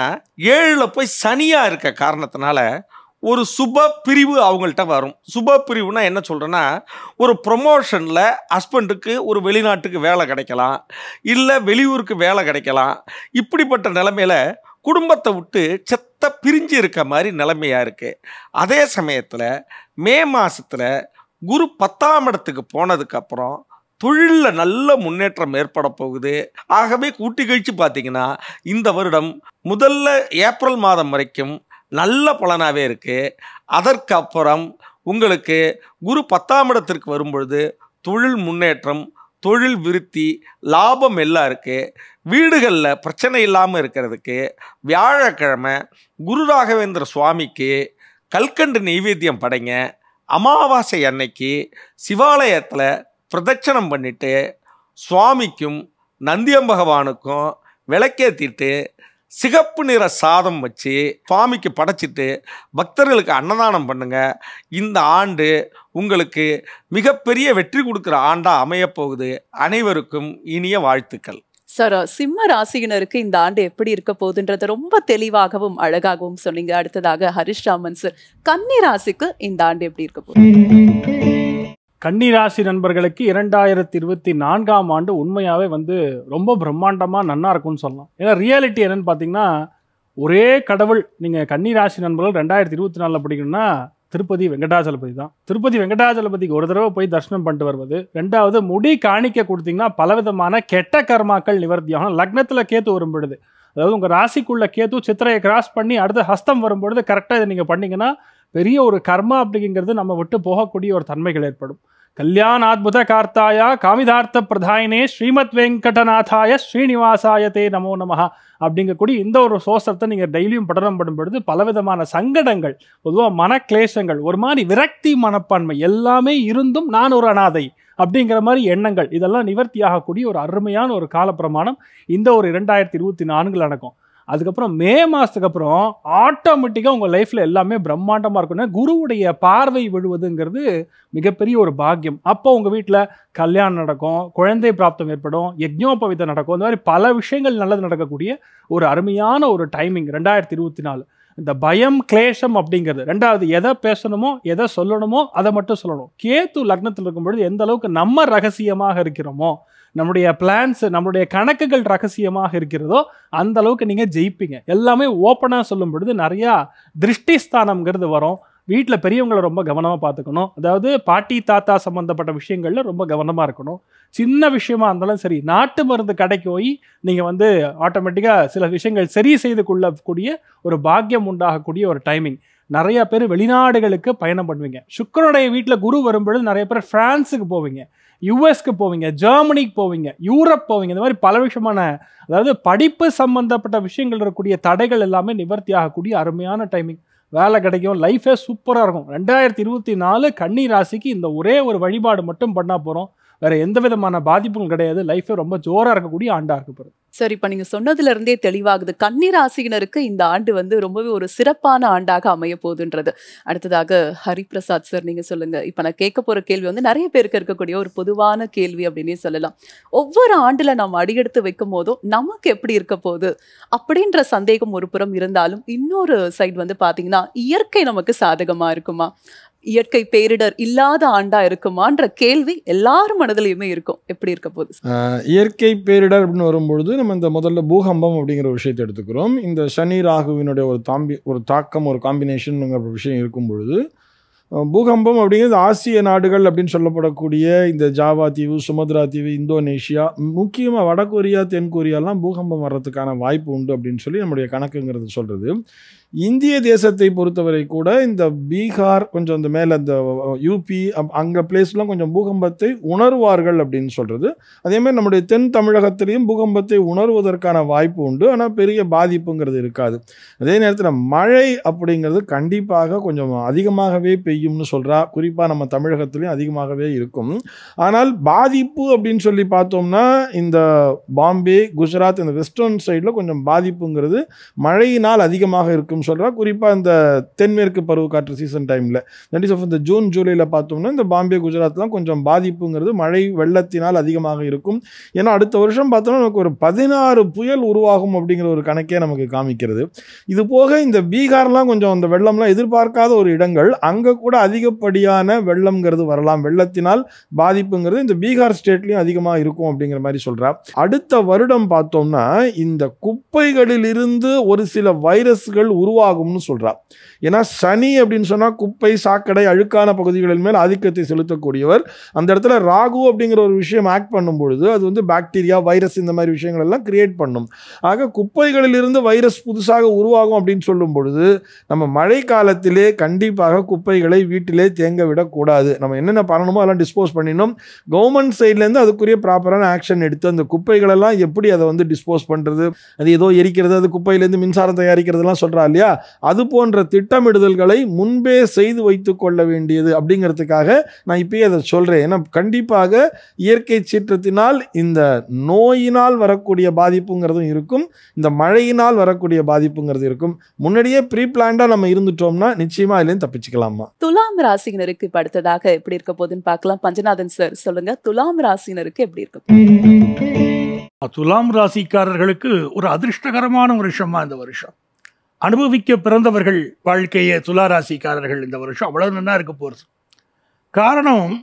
S4: ஏழில் போய் சனியாக இருக்க காரணத்தினால ஒரு சுப பிரிவு அவங்கள்ட்ட வரும் சுப பிரிவுனா என்ன சொல்கிறேன்னா ஒரு ப்ரொமோஷனில் ஹஸ்பண்டுக்கு ஒரு வெளிநாட்டுக்கு வேலை கிடைக்கலாம் இல்லை வெளியூருக்கு வேலை கிடைக்கலாம் இப்படிப்பட்ட நிலமையில் குடும்பத்தை விட்டு செத்த பிரிஞ்சு இருக்க மாதிரி நிலைமையாக இருக்குது அதே சமயத்தில் மே மாதத்தில் குரு பத்தாம் இடத்துக்கு போனதுக்கப்புறம் தொழிலில் நல்ல முன்னேற்றம் ஏற்பட போகுது ஆகவே கூட்டி கழித்து பார்த்தீங்கன்னா இந்த வருடம் முதல்ல ஏப்ரல் மாதம் வரைக்கும் நல்ல பலனாகவே இருக்குது அதற்கப்புறம் உங்களுக்கு குரு பத்தாம் இடத்திற்கு வரும்பொழுது தொழில் முன்னேற்றம் தொழில் விருத்தி லாபம் எல்லாம் இருக்குது வீடுகளில் பிரச்சனை இல்லாமல் இருக்கிறதுக்கு வியாழக்கிழமை குரு ராகவேந்திர சுவாமிக்கு கல்கண்டு நைவேத்தியம் படைங்க அமாவாசை அன்னைக்கு சிவாலயத்தில் பிரதட்சணம் பண்ணிவிட்டு சுவாமிக்கும் நந்தியம் பகவானுக்கும் விளக்கேற்றிட்டு சிகப்பு நிற சாதம் வச்சு சுவாமிக்கு படைச்சிட்டு பக்தர்களுக்கு அன்னதானம் பண்ணுங்க இந்த ஆண்டு உங்களுக்கு மிகப்பெரிய வெற்றி கொடுக்குற ஆண்டாக அமையப்போகுது அனைவருக்கும் இனிய வாழ்த்துக்கள்
S1: சார் சிம்ம ராசியினருக்கு இந்த ஆண்டு எப்படி இருக்க போகுதுன்றத ரொம்ப தெளிவாகவும் அழகாகவும் சொன்னீங்க அடுத்ததாக ஹரிஷ் ராமன் சார் கன்னி ராசிக்கு இந்த ஆண்டு எப்படி இருக்க போகுது
S5: கன்னிராசி நண்பர்களுக்கு இரண்டாயிரத்தி இருபத்தி நான்காம் ஆண்டு உண்மையாகவே வந்து ரொம்ப பிரம்மாண்டமாக நன்னா இருக்கும்னு சொல்லலாம் ஏன்னா ரியாலிட்டி என்னென்னு பார்த்தீங்கன்னா ஒரே கடவுள் நீங்கள் கன்னிராசி நண்பர்கள் ரெண்டாயிரத்தி இருபத்தி நாலில் படிக்கணும்னா திருப்பதி வெங்கடாஜலபதி தான் திருப்பதி வெங்கடாஜலபதிக்கு ஒரு தடவை போய் தர்ஷனம் பண்ணிட்டு வருவது ரெண்டாவது முடி காணிக்க கொடுத்தீங்கன்னா பலவிதமான கெட்ட கர்மாக்கள் நிவர்த்தியாகும் லக்னத்தில் கேத்து வரும்பொழுது அதாவது உங்கள் ராசிக்குள்ள கேத்து சித்திரையை கிராஸ் பண்ணி அடுத்து ஹஸ்தம் வரும்பொழுது கரெக்டாக இதை நீங்கள் பண்ணிங்கன்னா பெரிய ஒரு கர்மா அப்படிங்கிறது நம்ம விட்டு போகக்கூடிய ஒரு தன்மைகள் ஏற்படும் கல்யாணாத்புத கார்த்தாயா காமிதார்த்த பிரதாயினே ஸ்ரீமத் வெங்கடநாதாய ஸ்ரீனிவாசாய தே நமோ நமஹா அப்படிங்கக்கூடிய இந்த ஒரு சோசத்தை நீங்கள் டெய்லியும் படனம் படும்பொழுது பொழுது பலவிதமான சங்கடங்கள் பொதுவாக மனக்லேசங்கள் ஒரு மாதிரி விரக்தி மனப்பான்மை எல்லாமே இருந்தும் நான் ஒரு அனாதை அப்படிங்கிற மாதிரி எண்ணங்கள் இதெல்லாம் நிவர்த்தியாகக்கூடிய ஒரு அருமையான ஒரு காலப்பிரமாணம் இந்த ஒரு இரண்டாயிரத்தி இருபத்தி நான்கில் நடக்கும் அதுக்கப்புறம் மே மாதத்துக்கு அப்புறம் ஆட்டோமேட்டிக்காக உங்கள் லைஃப்பில் எல்லாமே பிரம்மாண்டமாக இருக்கும்னா குருவுடைய பார்வை விழுவதுங்கிறது மிகப்பெரிய ஒரு பாக்கியம் அப்போ உங்கள் வீட்டில் கல்யாணம் நடக்கும் குழந்தை பிராப்தம் ஏற்படும் யஜ்னோபவிதம் நடக்கும் இந்த மாதிரி பல விஷயங்கள் நல்லது நடக்கக்கூடிய ஒரு அருமையான ஒரு டைமிங் ரெண்டாயிரத்தி இருபத்தி நாலு இந்த பயம் கிளேஷம் அப்படிங்கிறது ரெண்டாவது எதை பேசணுமோ எதை சொல்லணுமோ அதை மட்டும் சொல்லணும் கேத்து லக்னத்தில் இருக்கும்பொழுது எந்த அளவுக்கு நம்ம ரகசியமாக இருக்கிறோமோ நம்முடைய பிளான்ஸ் நம்முடைய கணக்குகள் ரகசியமாக இருக்கிறதோ அந்த அளவுக்கு நீங்கள் ஜெயிப்பீங்க எல்லாமே ஓப்பனாக சொல்லும் பொழுது நிறையா திருஷ்டிஸ்தானம்ங்கிறது வரும் வீட்டில் பெரியவங்களை ரொம்ப கவனமாக பார்த்துக்கணும் அதாவது பாட்டி தாத்தா சம்மந்தப்பட்ட விஷயங்களில் ரொம்ப கவனமாக இருக்கணும் சின்ன விஷயமா இருந்தாலும் சரி நாட்டு மருந்து கடைக்கு போய் நீங்கள் வந்து ஆட்டோமேட்டிக்காக சில விஷயங்கள் சரி செய்து கொள்ளக்கூடிய ஒரு பாக்கியம் உண்டாகக்கூடிய ஒரு டைமிங் நிறைய பேர் வெளிநாடுகளுக்கு பயணம் பண்ணுவீங்க சுக்கரனுடைய வீட்டில் குரு வரும்பொழுது நிறைய பேர் ஃப்ரான்ஸுக்கு போவீங்க யுஎஸ்க்கு போவீங்க ஜெர்மனிக்கு போவீங்க யூரப் போவீங்க இந்த மாதிரி பல விஷயமான அதாவது படிப்பு சம்பந்தப்பட்ட விஷயங்கள் இருக்கக்கூடிய தடைகள் எல்லாமே நிவர்த்தி ஆகக்கூடிய அருமையான டைமிங் வேலை கிடைக்கும் லைஃபே சூப்பராக இருக்கும் ரெண்டாயிரத்தி இருபத்தி நாலு கன்னி ராசிக்கு இந்த ஒரே ஒரு வழிபாடு மட்டும் பண்ணால் போகிறோம் வேறு எந்த விதமான பாதிப்பும் கிடையாது லைஃபே ரொம்ப ஜோராக இருக்கக்கூடிய ஆண்டாக இருக்க
S1: சார் இப்போ நீங்கள் சொன்னதுலேருந்தே தெளிவாகுது கன்னிராசியினருக்கு இந்த ஆண்டு வந்து ரொம்பவே ஒரு சிறப்பான ஆண்டாக அமைய போகுதுன்றது அடுத்ததாக ஹரிபிரசாத் சார் நீங்கள் சொல்லுங்கள் இப்போ நான் கேட்க போகிற கேள்வி வந்து நிறைய பேருக்கு இருக்கக்கூடிய ஒரு பொதுவான கேள்வி அப்படின்னே சொல்லலாம் ஒவ்வொரு ஆண்டில் நாம் அடியெடுத்து வைக்கும் போதும் நமக்கு எப்படி இருக்க போகுது அப்படின்ற சந்தேகம் ஒரு புறம் இருந்தாலும் இன்னொரு சைடு வந்து பார்த்தீங்கன்னா இயற்கை நமக்கு சாதகமாக இருக்குமா இயற்கை பேரிடர் இல்லாத ஆண்டா இருக்குமான்ற கேள்வி எல்லார் மனதிலையுமே இருக்கும் எப்படி இருக்க போது
S3: இயற்கை பேரிடர் அப்படின்னு வரும்பொழுது நம்ம இந்த முதல்ல பூகம்பம் அப்படிங்கிற விஷயத்தை எடுத்துக்கிறோம் இந்த சனி ராகுவினுடைய ஒரு தாம்பி ஒரு தாக்கம் ஒரு காம்பினேஷனுங்கிற விஷயம் இருக்கும் பொழுது பூகம்பம் அப்படிங்கிறது ஆசிய நாடுகள் அப்படின்னு சொல்லப்படக்கூடிய இந்த ஜாவா தீவு சுமத்ரா தீவு இந்தோனேஷியா முக்கியமாக வடகொரியா தென்கொரியாலாம் பூகம்பம் வர்றதுக்கான வாய்ப்பு உண்டு அப்படின்னு சொல்லி நம்முடைய கணக்குங்கிறது சொல்கிறது இந்திய தேசத்தை பொறுத்தவரை கூட இந்த பீகார் கொஞ்சம் இந்த மேலே இந்த யூபி அங்கே பிளேஸ்லாம் கொஞ்சம் பூகம்பத்தை உணர்வார்கள் அப்படின்னு சொல்கிறது அதேமாதிரி நம்முடைய தென் தமிழகத்திலையும் பூகம்பத்தை உணர்வதற்கான வாய்ப்பு உண்டு ஆனால் பெரிய பாதிப்புங்கிறது இருக்காது அதே நேரத்தில் மழை அப்படிங்கிறது கண்டிப்பாக கொஞ்சம் அதிகமாகவே பெய்யும்னு சொல்கிறா குறிப்பாக நம்ம தமிழகத்துலேயும் அதிகமாகவே இருக்கும் ஆனால் பாதிப்பு அப்படின்னு சொல்லி பார்த்தோம்னா இந்த பாம்பே குஜராத் இந்த வெஸ்டர்ன் சைடில் கொஞ்சம் பாதிப்புங்கிறது மழையினால் அதிகமாக இருக்கும் சொல்கிறா குறிப்பாக இந்த தென்மேற்கு பருவ காற்று சீசன் டைமில் தட் இஸ் ஆஃப் இந்த ஜூன் ஜூலையில் பார்த்தோம்னா இந்த பாம்பே குஜராத்லாம் கொஞ்சம் பாதிப்புங்கிறது மழை வெள்ளத்தினால் அதிகமாக இருக்கும் ஏன்னா அடுத்த வருஷம் பார்த்தோம்னா நமக்கு ஒரு பதினாறு புயல் உருவாகும் அப்படிங்கிற ஒரு கணக்கே நமக்கு காமிக்கிறது இது போக இந்த பீகார்லாம் கொஞ்சம் அந்த வெள்ளம்லாம் எதிர்பார்க்காத ஒரு இடங்கள் அங்கே கூட அதிகப்படியான வெள்ளம்ங்கிறது வரலாம் வெள்ளத்தினால் பாதிப்புங்கிறது இந்த பீகார் ஸ்டேட்லேயும் அதிகமாக இருக்கும் அப்படிங்கிற மாதிரி சொல்கிறா அடுத்த வருடம் பார்த்தோம்னா இந்த குப்பைகளிலிருந்து ஒரு சில வைரஸ்கள் உருவாகும்னு சொல்கிறார் ஏன்னா சனி அப்படின்னு சொன்னால் குப்பை சாக்கடை அழுக்கான பகுதிகளின் மேல் ஆதிக்கத்தை செலுத்தக்கூடியவர் அந்த இடத்துல ராகு அப்படிங்கிற ஒரு விஷயம் ஆக்ட் பண்ணும் பொழுது அது வந்து பாக்டீரியா வைரஸ் இந்த மாதிரி விஷயங்கள் எல்லாம் கிரியேட் பண்ணும் ஆக குப்பைகளிலிருந்து வைரஸ் புதுசாக உருவாகும் அப்படின்னு சொல்லும் பொழுது நம்ம மழை காலத்திலே கண்டிப்பாக குப்பைகளை வீட்டிலே தேங்க விடக்கூடாது நம்ம என்னென்ன பண்ணணுமோ அதெல்லாம் டிஸ்போஸ் பண்ணிடணும் கவர்மெண்ட் சைட்லேருந்து அதுக்குரிய ப்ராப்பரான ஆக்ஷன் எடுத்து அந்த குப்பைகளெல்லாம் எப்படி அதை வந்து டிஸ்போஸ் பண்ணுறது அது ஏதோ எரிக்கிறது அது குப்பையிலேருந்து மின்சாரம் தயாரிக்கிறதுலாம் சொல்கிறா இல்லையா அது போன்ற திட்டம் திட்டமிடுதல்களை முன்பே செய்து வைத்து கொள்ள வேண்டியது அப்படிங்கிறதுக்காக நான் இப்பயே அதை சொல்கிறேன் ஏன்னா கண்டிப்பாக இயற்கை சீற்றத்தினால் இந்த நோயினால் வரக்கூடிய பாதிப்புங்கிறதும் இருக்கும் இந்த மழையினால் வரக்கூடிய பாதிப்புங்கிறது இருக்கும் முன்னாடியே ப்ரீ பிளான்டாக நம்ம இருந்துட்டோம்னா நிச்சயமாக இதுலேயும் தப்பிச்சுக்கலாமா
S1: துலாம் ராசினருக்கு இப்போ அடுத்ததாக எப்படி இருக்க போதுன்னு பார்க்கலாம் பஞ்சநாதன் சார் சொல்லுங்கள் துலாம் ராசினருக்கு எப்படி இருக்கும்
S2: துலாம் ராசிக்காரர்களுக்கு ஒரு அதிர்ஷ்டகரமான வருஷமா இந்த வருஷம் அனுபவிக்க பிறந்தவர்கள் வாழ்க்கையை துளாராசிக்காரர்கள் இந்த வருஷம் அவ்வளோ நல்லா இருக்க போகிறது காரணம்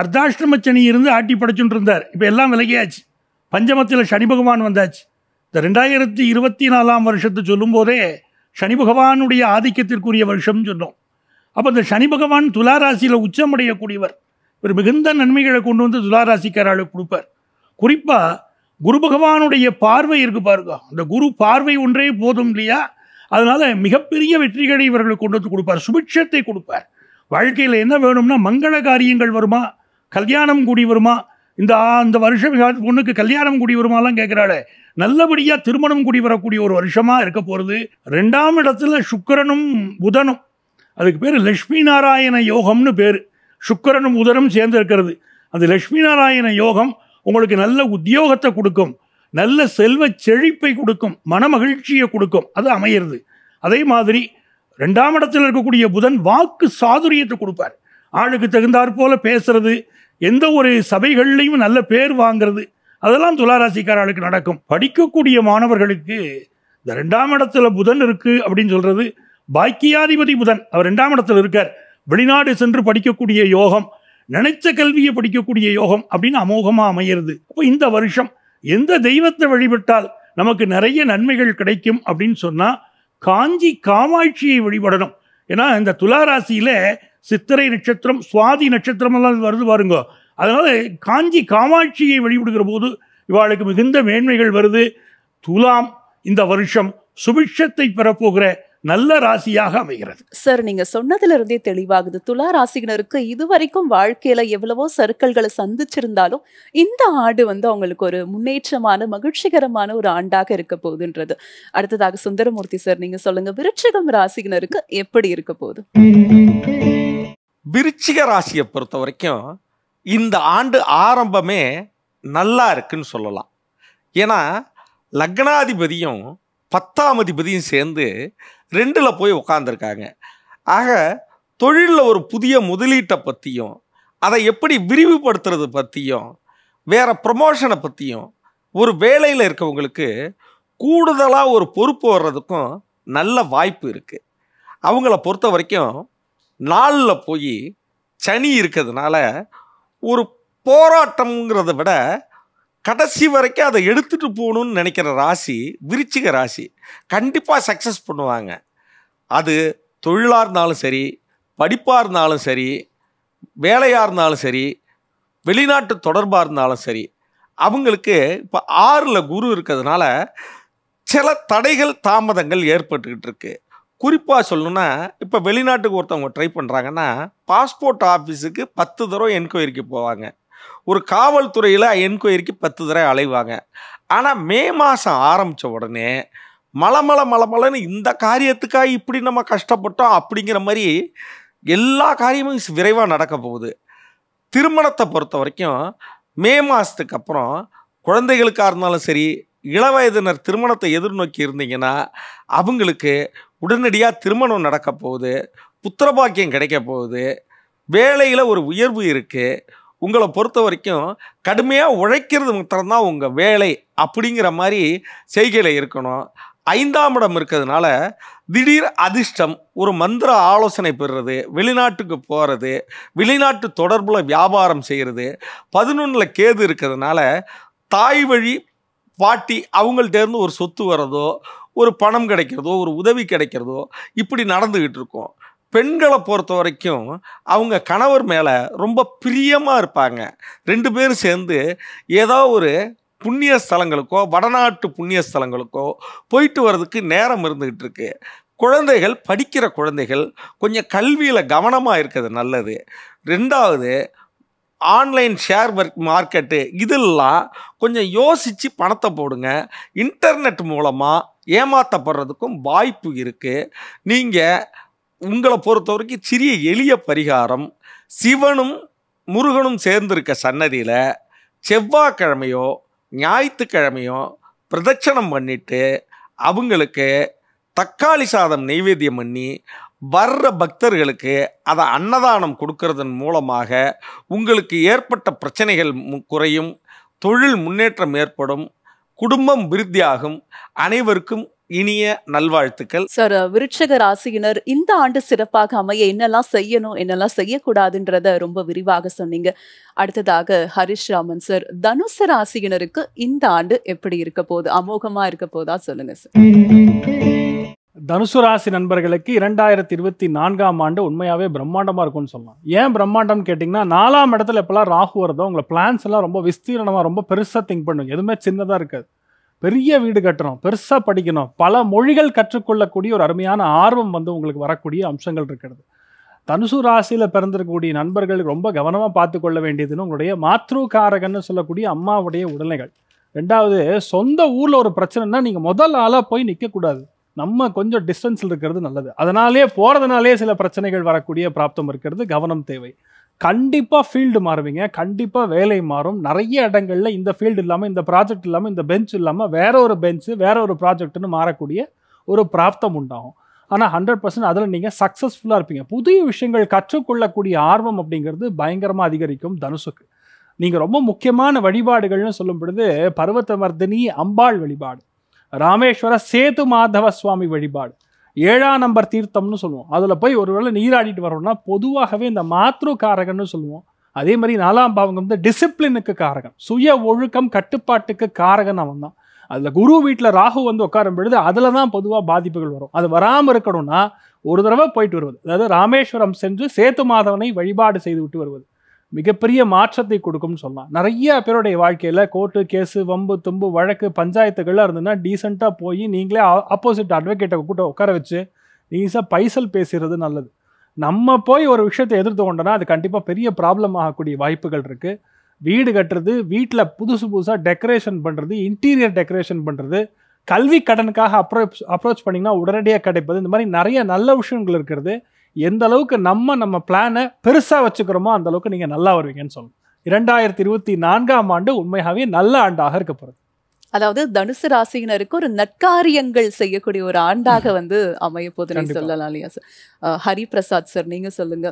S2: அர்த்தாஷ்டம சனி இருந்து ஆட்டி படைச்சுட்டு இருந்தார் இப்போ எல்லாம் விலகியாச்சு பஞ்சமத்தில் சனி பகவான் வந்தாச்சு இந்த ரெண்டாயிரத்தி இருபத்தி நாலாம் வருஷத்தை சொல்லும்போதே சனி பகவானுடைய ஆதிக்கத்திற்குரிய வருஷம்னு சொன்னோம் அப்போ இந்த சனி பகவான் துளாராசியில் உச்சமடையக்கூடியவர் ஒரு மிகுந்த நன்மைகளை கொண்டு வந்து துளாராசிக்காரர்களுக்கு கொடுப்பார் குறிப்பாக குரு பகவானுடைய பார்வை இருக்குது பாருங்க அந்த குரு பார்வை ஒன்றே போதும் இல்லையா அதனால் மிகப்பெரிய வெற்றிகளை இவர்களுக்கு கொண்டு வந்து கொடுப்பார் சுபிட்சத்தை கொடுப்பார் வாழ்க்கையில் என்ன வேணும்னா மங்கள காரியங்கள் வருமா கல்யாணம் கூடி வருமா இந்த அந்த வருஷம் பொண்ணுக்கு கல்யாணம் கூடி வருமாலாம் கேட்குறாளே நல்லபடியாக திருமணம் கூடி வரக்கூடிய ஒரு வருஷமாக இருக்க போகிறது ரெண்டாம் இடத்துல சுக்கரனும் புதனும் அதுக்கு பேர் லக்ஷ்மி நாராயண யோகம்னு பேர் சுக்கரனும் புதனும் சேர்ந்து இருக்கிறது அந்த லக்ஷ்மி நாராயண யோகம் உங்களுக்கு நல்ல உத்தியோகத்தை கொடுக்கும் நல்ல செல்வ செழிப்பை கொடுக்கும் மனமகிழ்ச்சியை கொடுக்கும் அது அமையிறது அதே மாதிரி ரெண்டாம் இடத்தில் இருக்கக்கூடிய புதன் வாக்கு சாதுரியத்தை கொடுப்பார் ஆளுக்கு தகுந்தாற் போல பேசுறது எந்த ஒரு சபைகள்லையும் நல்ல பேர் வாங்கிறது அதெல்லாம் துளாராசிக்காரர்களுக்கு நடக்கும் படிக்கக்கூடிய மாணவர்களுக்கு இந்த ரெண்டாம் இடத்துல புதன் இருக்குது அப்படின்னு சொல்கிறது பாக்கியாதிபதி புதன் அவர் ரெண்டாம் இடத்துல இருக்கார் வெளிநாடு சென்று படிக்கக்கூடிய யோகம் நினைச்ச கல்வியை படிக்கக்கூடிய யோகம் அப்படின்னு அமோகமாக அமையிறது அப்போ இந்த வருஷம் எந்த தெய்வத்தை வழிபட்டால் நமக்கு நிறைய நன்மைகள் கிடைக்கும் அப்படின்னு சொன்னால் காஞ்சி காமாட்சியை வழிபடணும் ஏன்னா இந்த துளாராசியில் சித்திரை நட்சத்திரம் சுவாதி நட்சத்திரமெல்லாம் வருது பாருங்க அதனால் காஞ்சி காமாட்சியை வழிபடுகிற போது இவாளுக்கு மிகுந்த மேன்மைகள் வருது துலாம் இந்த வருஷம் சுபிக்ஷத்தை பெறப்போகிற நல்ல ராசியாக அமைகிறது
S1: சார் நீங்க சொன்னதுல இருந்தே தெளிவாகுது துலா ராசிகனருக்கு இதுவரைக்கும் வாழ்க்கையில எவ்வளவோ சர்க்கல்களை சந்திச்சிருந்தாலும் இந்த ஆண்டு வந்து அவங்களுக்கு ஒரு முன்னேற்றமான மகிழ்ச்சிகரமான ஒரு ஆண்டாக இருக்க போகுதுன்றது அடுத்ததாக சுந்தரமூர்த்தி சார் நீங்க சொல்லுங்க விருட்சிகம் ராசிகனருக்கு எப்படி இருக்க போகுது
S4: விருச்சிக ராசியை பொறுத்த வரைக்கும் இந்த ஆண்டு ஆரம்பமே நல்லா இருக்குன்னு சொல்லலாம் ஏன்னா லக்னாதிபதியும் பத்தாம் அதிபதியும் சேர்ந்து ரெண்டில் போய் உட்காந்துருக்காங்க ஆக தொழிலில் ஒரு புதிய முதலீட்டை பற்றியும் அதை எப்படி விரிவுபடுத்துறது பற்றியும் வேறு ப்ரமோஷனை பற்றியும் ஒரு வேலையில் இருக்கவங்களுக்கு கூடுதலாக ஒரு பொறுப்பு வர்றதுக்கும் நல்ல வாய்ப்பு இருக்குது அவங்கள பொறுத்த வரைக்கும் நாளில் போய் சனி இருக்கிறதுனால ஒரு போராட்டங்கிறத விட கடைசி வரைக்கும் அதை எடுத்துகிட்டு போகணும்னு நினைக்கிற ராசி விருச்சிக ராசி கண்டிப்பாக சக்ஸஸ் பண்ணுவாங்க அது தொழிலாக இருந்தாலும் சரி படிப்பாக இருந்தாலும் சரி வேலையாக இருந்தாலும் சரி வெளிநாட்டு தொடர்பாக இருந்தாலும் சரி அவங்களுக்கு இப்போ ஆறில் குரு இருக்கிறதுனால சில தடைகள் தாமதங்கள் ஏற்பட்டுக்கிட்டு இருக்குது குறிப்பாக சொல்லணும்னா இப்போ வெளிநாட்டுக்கு ஒருத்தவங்க ட்ரை பண்ணுறாங்கன்னா பாஸ்போர்ட் ஆஃபீஸுக்கு பத்து தடவை என்கொயரிக்கு போவாங்க ஒரு காவல்துறையில் என்கொயரிக்கு பத்து தடவை அலைவாங்க ஆனால் மே மாதம் ஆரம்பித்த உடனே மலமல மலமலன்னு இந்த காரியத்துக்காக இப்படி நம்ம கஷ்டப்பட்டோம் அப்படிங்கிற மாதிரி எல்லா காரியமும் விரைவாக நடக்க போகுது திருமணத்தை பொறுத்த வரைக்கும் மே மாதத்துக்கு அப்புறம் குழந்தைகளுக்காக இருந்தாலும் சரி இளவயதினர் திருமணத்தை எதிர்நோக்கி இருந்தீங்கன்னா அவங்களுக்கு உடனடியாக திருமணம் நடக்க போகுது புத்திரபாக்கியம் கிடைக்க போகுது வேலையில் ஒரு உயர்வு இருக்குது உங்களை பொறுத்த வரைக்கும் கடுமையாக உழைக்கிறது மாத்திரம்தான் உங்கள் வேலை அப்படிங்கிற மாதிரி செய்கையில் இருக்கணும் ஐந்தாம் இடம் இருக்கிறதுனால திடீர் அதிர்ஷ்டம் ஒரு மந்திர ஆலோசனை பெறுறது வெளிநாட்டுக்கு போகிறது வெளிநாட்டு தொடர்பில் வியாபாரம் செய்கிறது பதினொன்றில் கேது இருக்கிறதுனால தாய் வழி பாட்டி அவங்கள்டேருந்து ஒரு சொத்து வர்றதோ ஒரு பணம் கிடைக்கிறதோ ஒரு உதவி கிடைக்கிறதோ இப்படி நடந்துக்கிட்டு இருக்கோம் பெண்களை பொறுத்த வரைக்கும் அவங்க கணவர் மேலே ரொம்ப பிரியமாக இருப்பாங்க ரெண்டு பேரும் சேர்ந்து ஏதோ ஒரு புண்ணிய ஸ்தலங்களுக்கோ வடநாட்டு புண்ணிய ஸ்தலங்களுக்கோ போயிட்டு வர்றதுக்கு நேரம் இருந்துக்கிட்டு இருக்கு குழந்தைகள் படிக்கிற குழந்தைகள் கொஞ்சம் கல்வியில் கவனமாக இருக்கிறது நல்லது ரெண்டாவது ஆன்லைன் ஷேர் மார்க்கெட்டு இதெல்லாம் கொஞ்சம் யோசித்து பணத்தை போடுங்க இன்டர்நெட் மூலமாக ஏமாற்றப்படுறதுக்கும் வாய்ப்பு இருக்குது நீங்கள் உங்களை பொறுத்த வரைக்கும் சிறிய எளிய பரிகாரம் சிவனும் முருகனும் சேர்ந்திருக்க சன்னதியில் செவ்வாய்க்கிழமையோ ஞாயிற்றுக்கிழமையோ பிரதட்சணம் பண்ணிவிட்டு அவங்களுக்கு தக்காளி சாதம் நைவேத்தியம் பண்ணி வர்ற பக்தர்களுக்கு அதை அன்னதானம் கொடுக்கறதன் மூலமாக உங்களுக்கு ஏற்பட்ட பிரச்சனைகள் குறையும் தொழில் முன்னேற்றம் ஏற்படும் குடும்பம் விருத்தியாகும் அனைவருக்கும் இனிய நல்வாழ்த்துக்கள்
S1: சார் விருட்சக ராசியினர் இந்த ஆண்டு சிறப்பாக அமைய என்னெல்லாம் செய்யணும் என்னெல்லாம் செய்யக்கூடாதுன்றத ரொம்ப விரிவாக சொன்னீங்க அடுத்ததாக ஹரிஷ் ராமன் சார் தனுசு ராசியினருக்கு இந்த ஆண்டு எப்படி இருக்க போகுது அமோகமா இருக்க போதா சொல்லுங்க
S5: சார் தனுசு ராசி நண்பர்களுக்கு இரண்டாயிரத்தி இருபத்தி நான்காம் ஆண்டு உண்மையாகவே பிரம்மாண்டமாக இருக்கும்னு சொல்லலாம் ஏன் பிரம்மாண்டம்னு கேட்டிங்கன்னா நாலாம் இடத்துல எப்போல்லாம் ராகு வருதோ உங்களை பிளான்ஸ் எல்லாம் ரொம்ப விஸ்தீரணமாக ரொம்ப பெருசாக திங்க் பண்ணுங்க எதுவுமே சின்னதாக இருக்காது பெரிய வீடு கட்டணும் பெருசாக படிக்கணும் பல மொழிகள் கற்றுக்கொள்ளக்கூடிய ஒரு அருமையான ஆர்வம் வந்து உங்களுக்கு வரக்கூடிய அம்சங்கள் இருக்கிறது தனுசு ராசியில் பிறந்திருக்கக்கூடிய நண்பர்களுக்கு ரொம்ப கவனமாக பார்த்து கொள்ள வேண்டியதுன்னு உங்களுடைய மாத்ரு காரகன்னு சொல்லக்கூடிய அம்மாவுடைய உடல்நிலைகள் ரெண்டாவது சொந்த ஊரில் ஒரு பிரச்சனைனா நீங்கள் முதல் ஆளாக போய் நிற்கக்கூடாது நம்ம கொஞ்சம் டிஸ்டன்ஸில் இருக்கிறது நல்லது அதனாலே போகிறதுனாலே சில பிரச்சனைகள் வரக்கூடிய பிராப்தம் இருக்கிறது கவனம் தேவை கண்டிப்பாக ஃபீல்டு மாறுவீங்க கண்டிப்பாக வேலை மாறும் நிறைய இடங்களில் இந்த ஃபீல்டு இல்லாமல் இந்த ப்ராஜெக்ட் இல்லாமல் இந்த பெஞ்ச் இல்லாமல் வேற ஒரு பெஞ்சு வேற ஒரு ப்ராஜெக்ட்னு மாறக்கூடிய ஒரு பிராப்தம் உண்டாகும் ஆனால் ஹண்ட்ரட் பர்சன்ட் அதில் நீங்கள் சக்ஸஸ்ஃபுல்லாக இருப்பீங்க புதிய விஷயங்கள் கற்றுக்கொள்ளக்கூடிய ஆர்வம் அப்படிங்கிறது பயங்கரமாக அதிகரிக்கும் தனுசுக்கு நீங்கள் ரொம்ப முக்கியமான வழிபாடுகள்னு சொல்லும் பொழுது பர்வதவர்தினி அம்பாள் வழிபாடு ராமேஸ்வர சேது மாதவ சுவாமி வழிபாடு ஏழாம் நம்பர் தீர்த்தம்னு சொல்லுவோம் அதில் போய் ஒருவேளை நீராடிட்டு வரோம்னா பொதுவாகவே இந்த மாத்ரு காரகன்னு சொல்லுவோம் அதே மாதிரி நாலாம் பாவகம் வந்து டிசிப்ளினுக்கு காரகன் சுய ஒழுக்கம் கட்டுப்பாட்டுக்கு காரகன் அவன் தான் அதில் குரு வீட்டில் ராகு வந்து உட்காரும் பொழுது அதில் தான் பொதுவாக பாதிப்புகள் வரும் அது வராமல் இருக்கணும்னா ஒரு தடவை போயிட்டு வருவது அதாவது ராமேஸ்வரம் சென்று சேத்து மாதவனை வழிபாடு செய்து விட்டு வருவது மிகப்பெரிய மாற்றத்தை கொடுக்கும்னு சொல்லலாம் நிறைய பேருடைய வாழ்க்கையில் கோர்ட்டு கேஸு வம்பு தும்பு வழக்கு பஞ்சாயத்துகள்லாம் இருந்ததுன்னா டீசெண்டாக போய் நீங்களே ஆப்போசிட் அட்வொகேட்டை கூட்ட உட்கார வச்சு நீசாக பைசல் பேசுகிறது நல்லது நம்ம போய் ஒரு விஷயத்தை எதிர்த்து கொண்டோன்னா அது கண்டிப்பாக பெரிய ப்ராப்ளம் ஆகக்கூடிய வாய்ப்புகள் இருக்குது வீடு கட்டுறது வீட்டில் புதுசு புதுசாக டெக்கரேஷன் பண்ணுறது இன்டீரியர் டெக்கரேஷன் பண்ணுறது கல்வி கடனுக்காக அப்ரோச் அப்ரோச் பண்ணிங்கன்னா உடனடியாக கிடைப்பது இந்த மாதிரி நிறைய நல்ல விஷயங்கள் இருக்கிறது எந்த அளவுக்கு நம்ம நம்ம பிளானை பெருசாக வச்சுக்கிறோமோ அந்த அளவுக்கு நீங்கள் நல்லா வருவீங்கன்னு சொல்லணும் இரண்டாயிரத்தி இருபத்தி நான்காம் ஆண்டு உண்மையாகவே நல்ல ஆண்டாக இருக்க போகிறது
S1: அதாவது தனுசு ராசியினருக்கு ஒரு நற்காரியங்கள் செய்யக்கூடிய ஒரு ஆண்டாக வந்து அமைய போதுன்னு சொல்லலாம் இல்லையா சார் ஹரிபிரசாத் சார் நீங்க சொல்லுங்க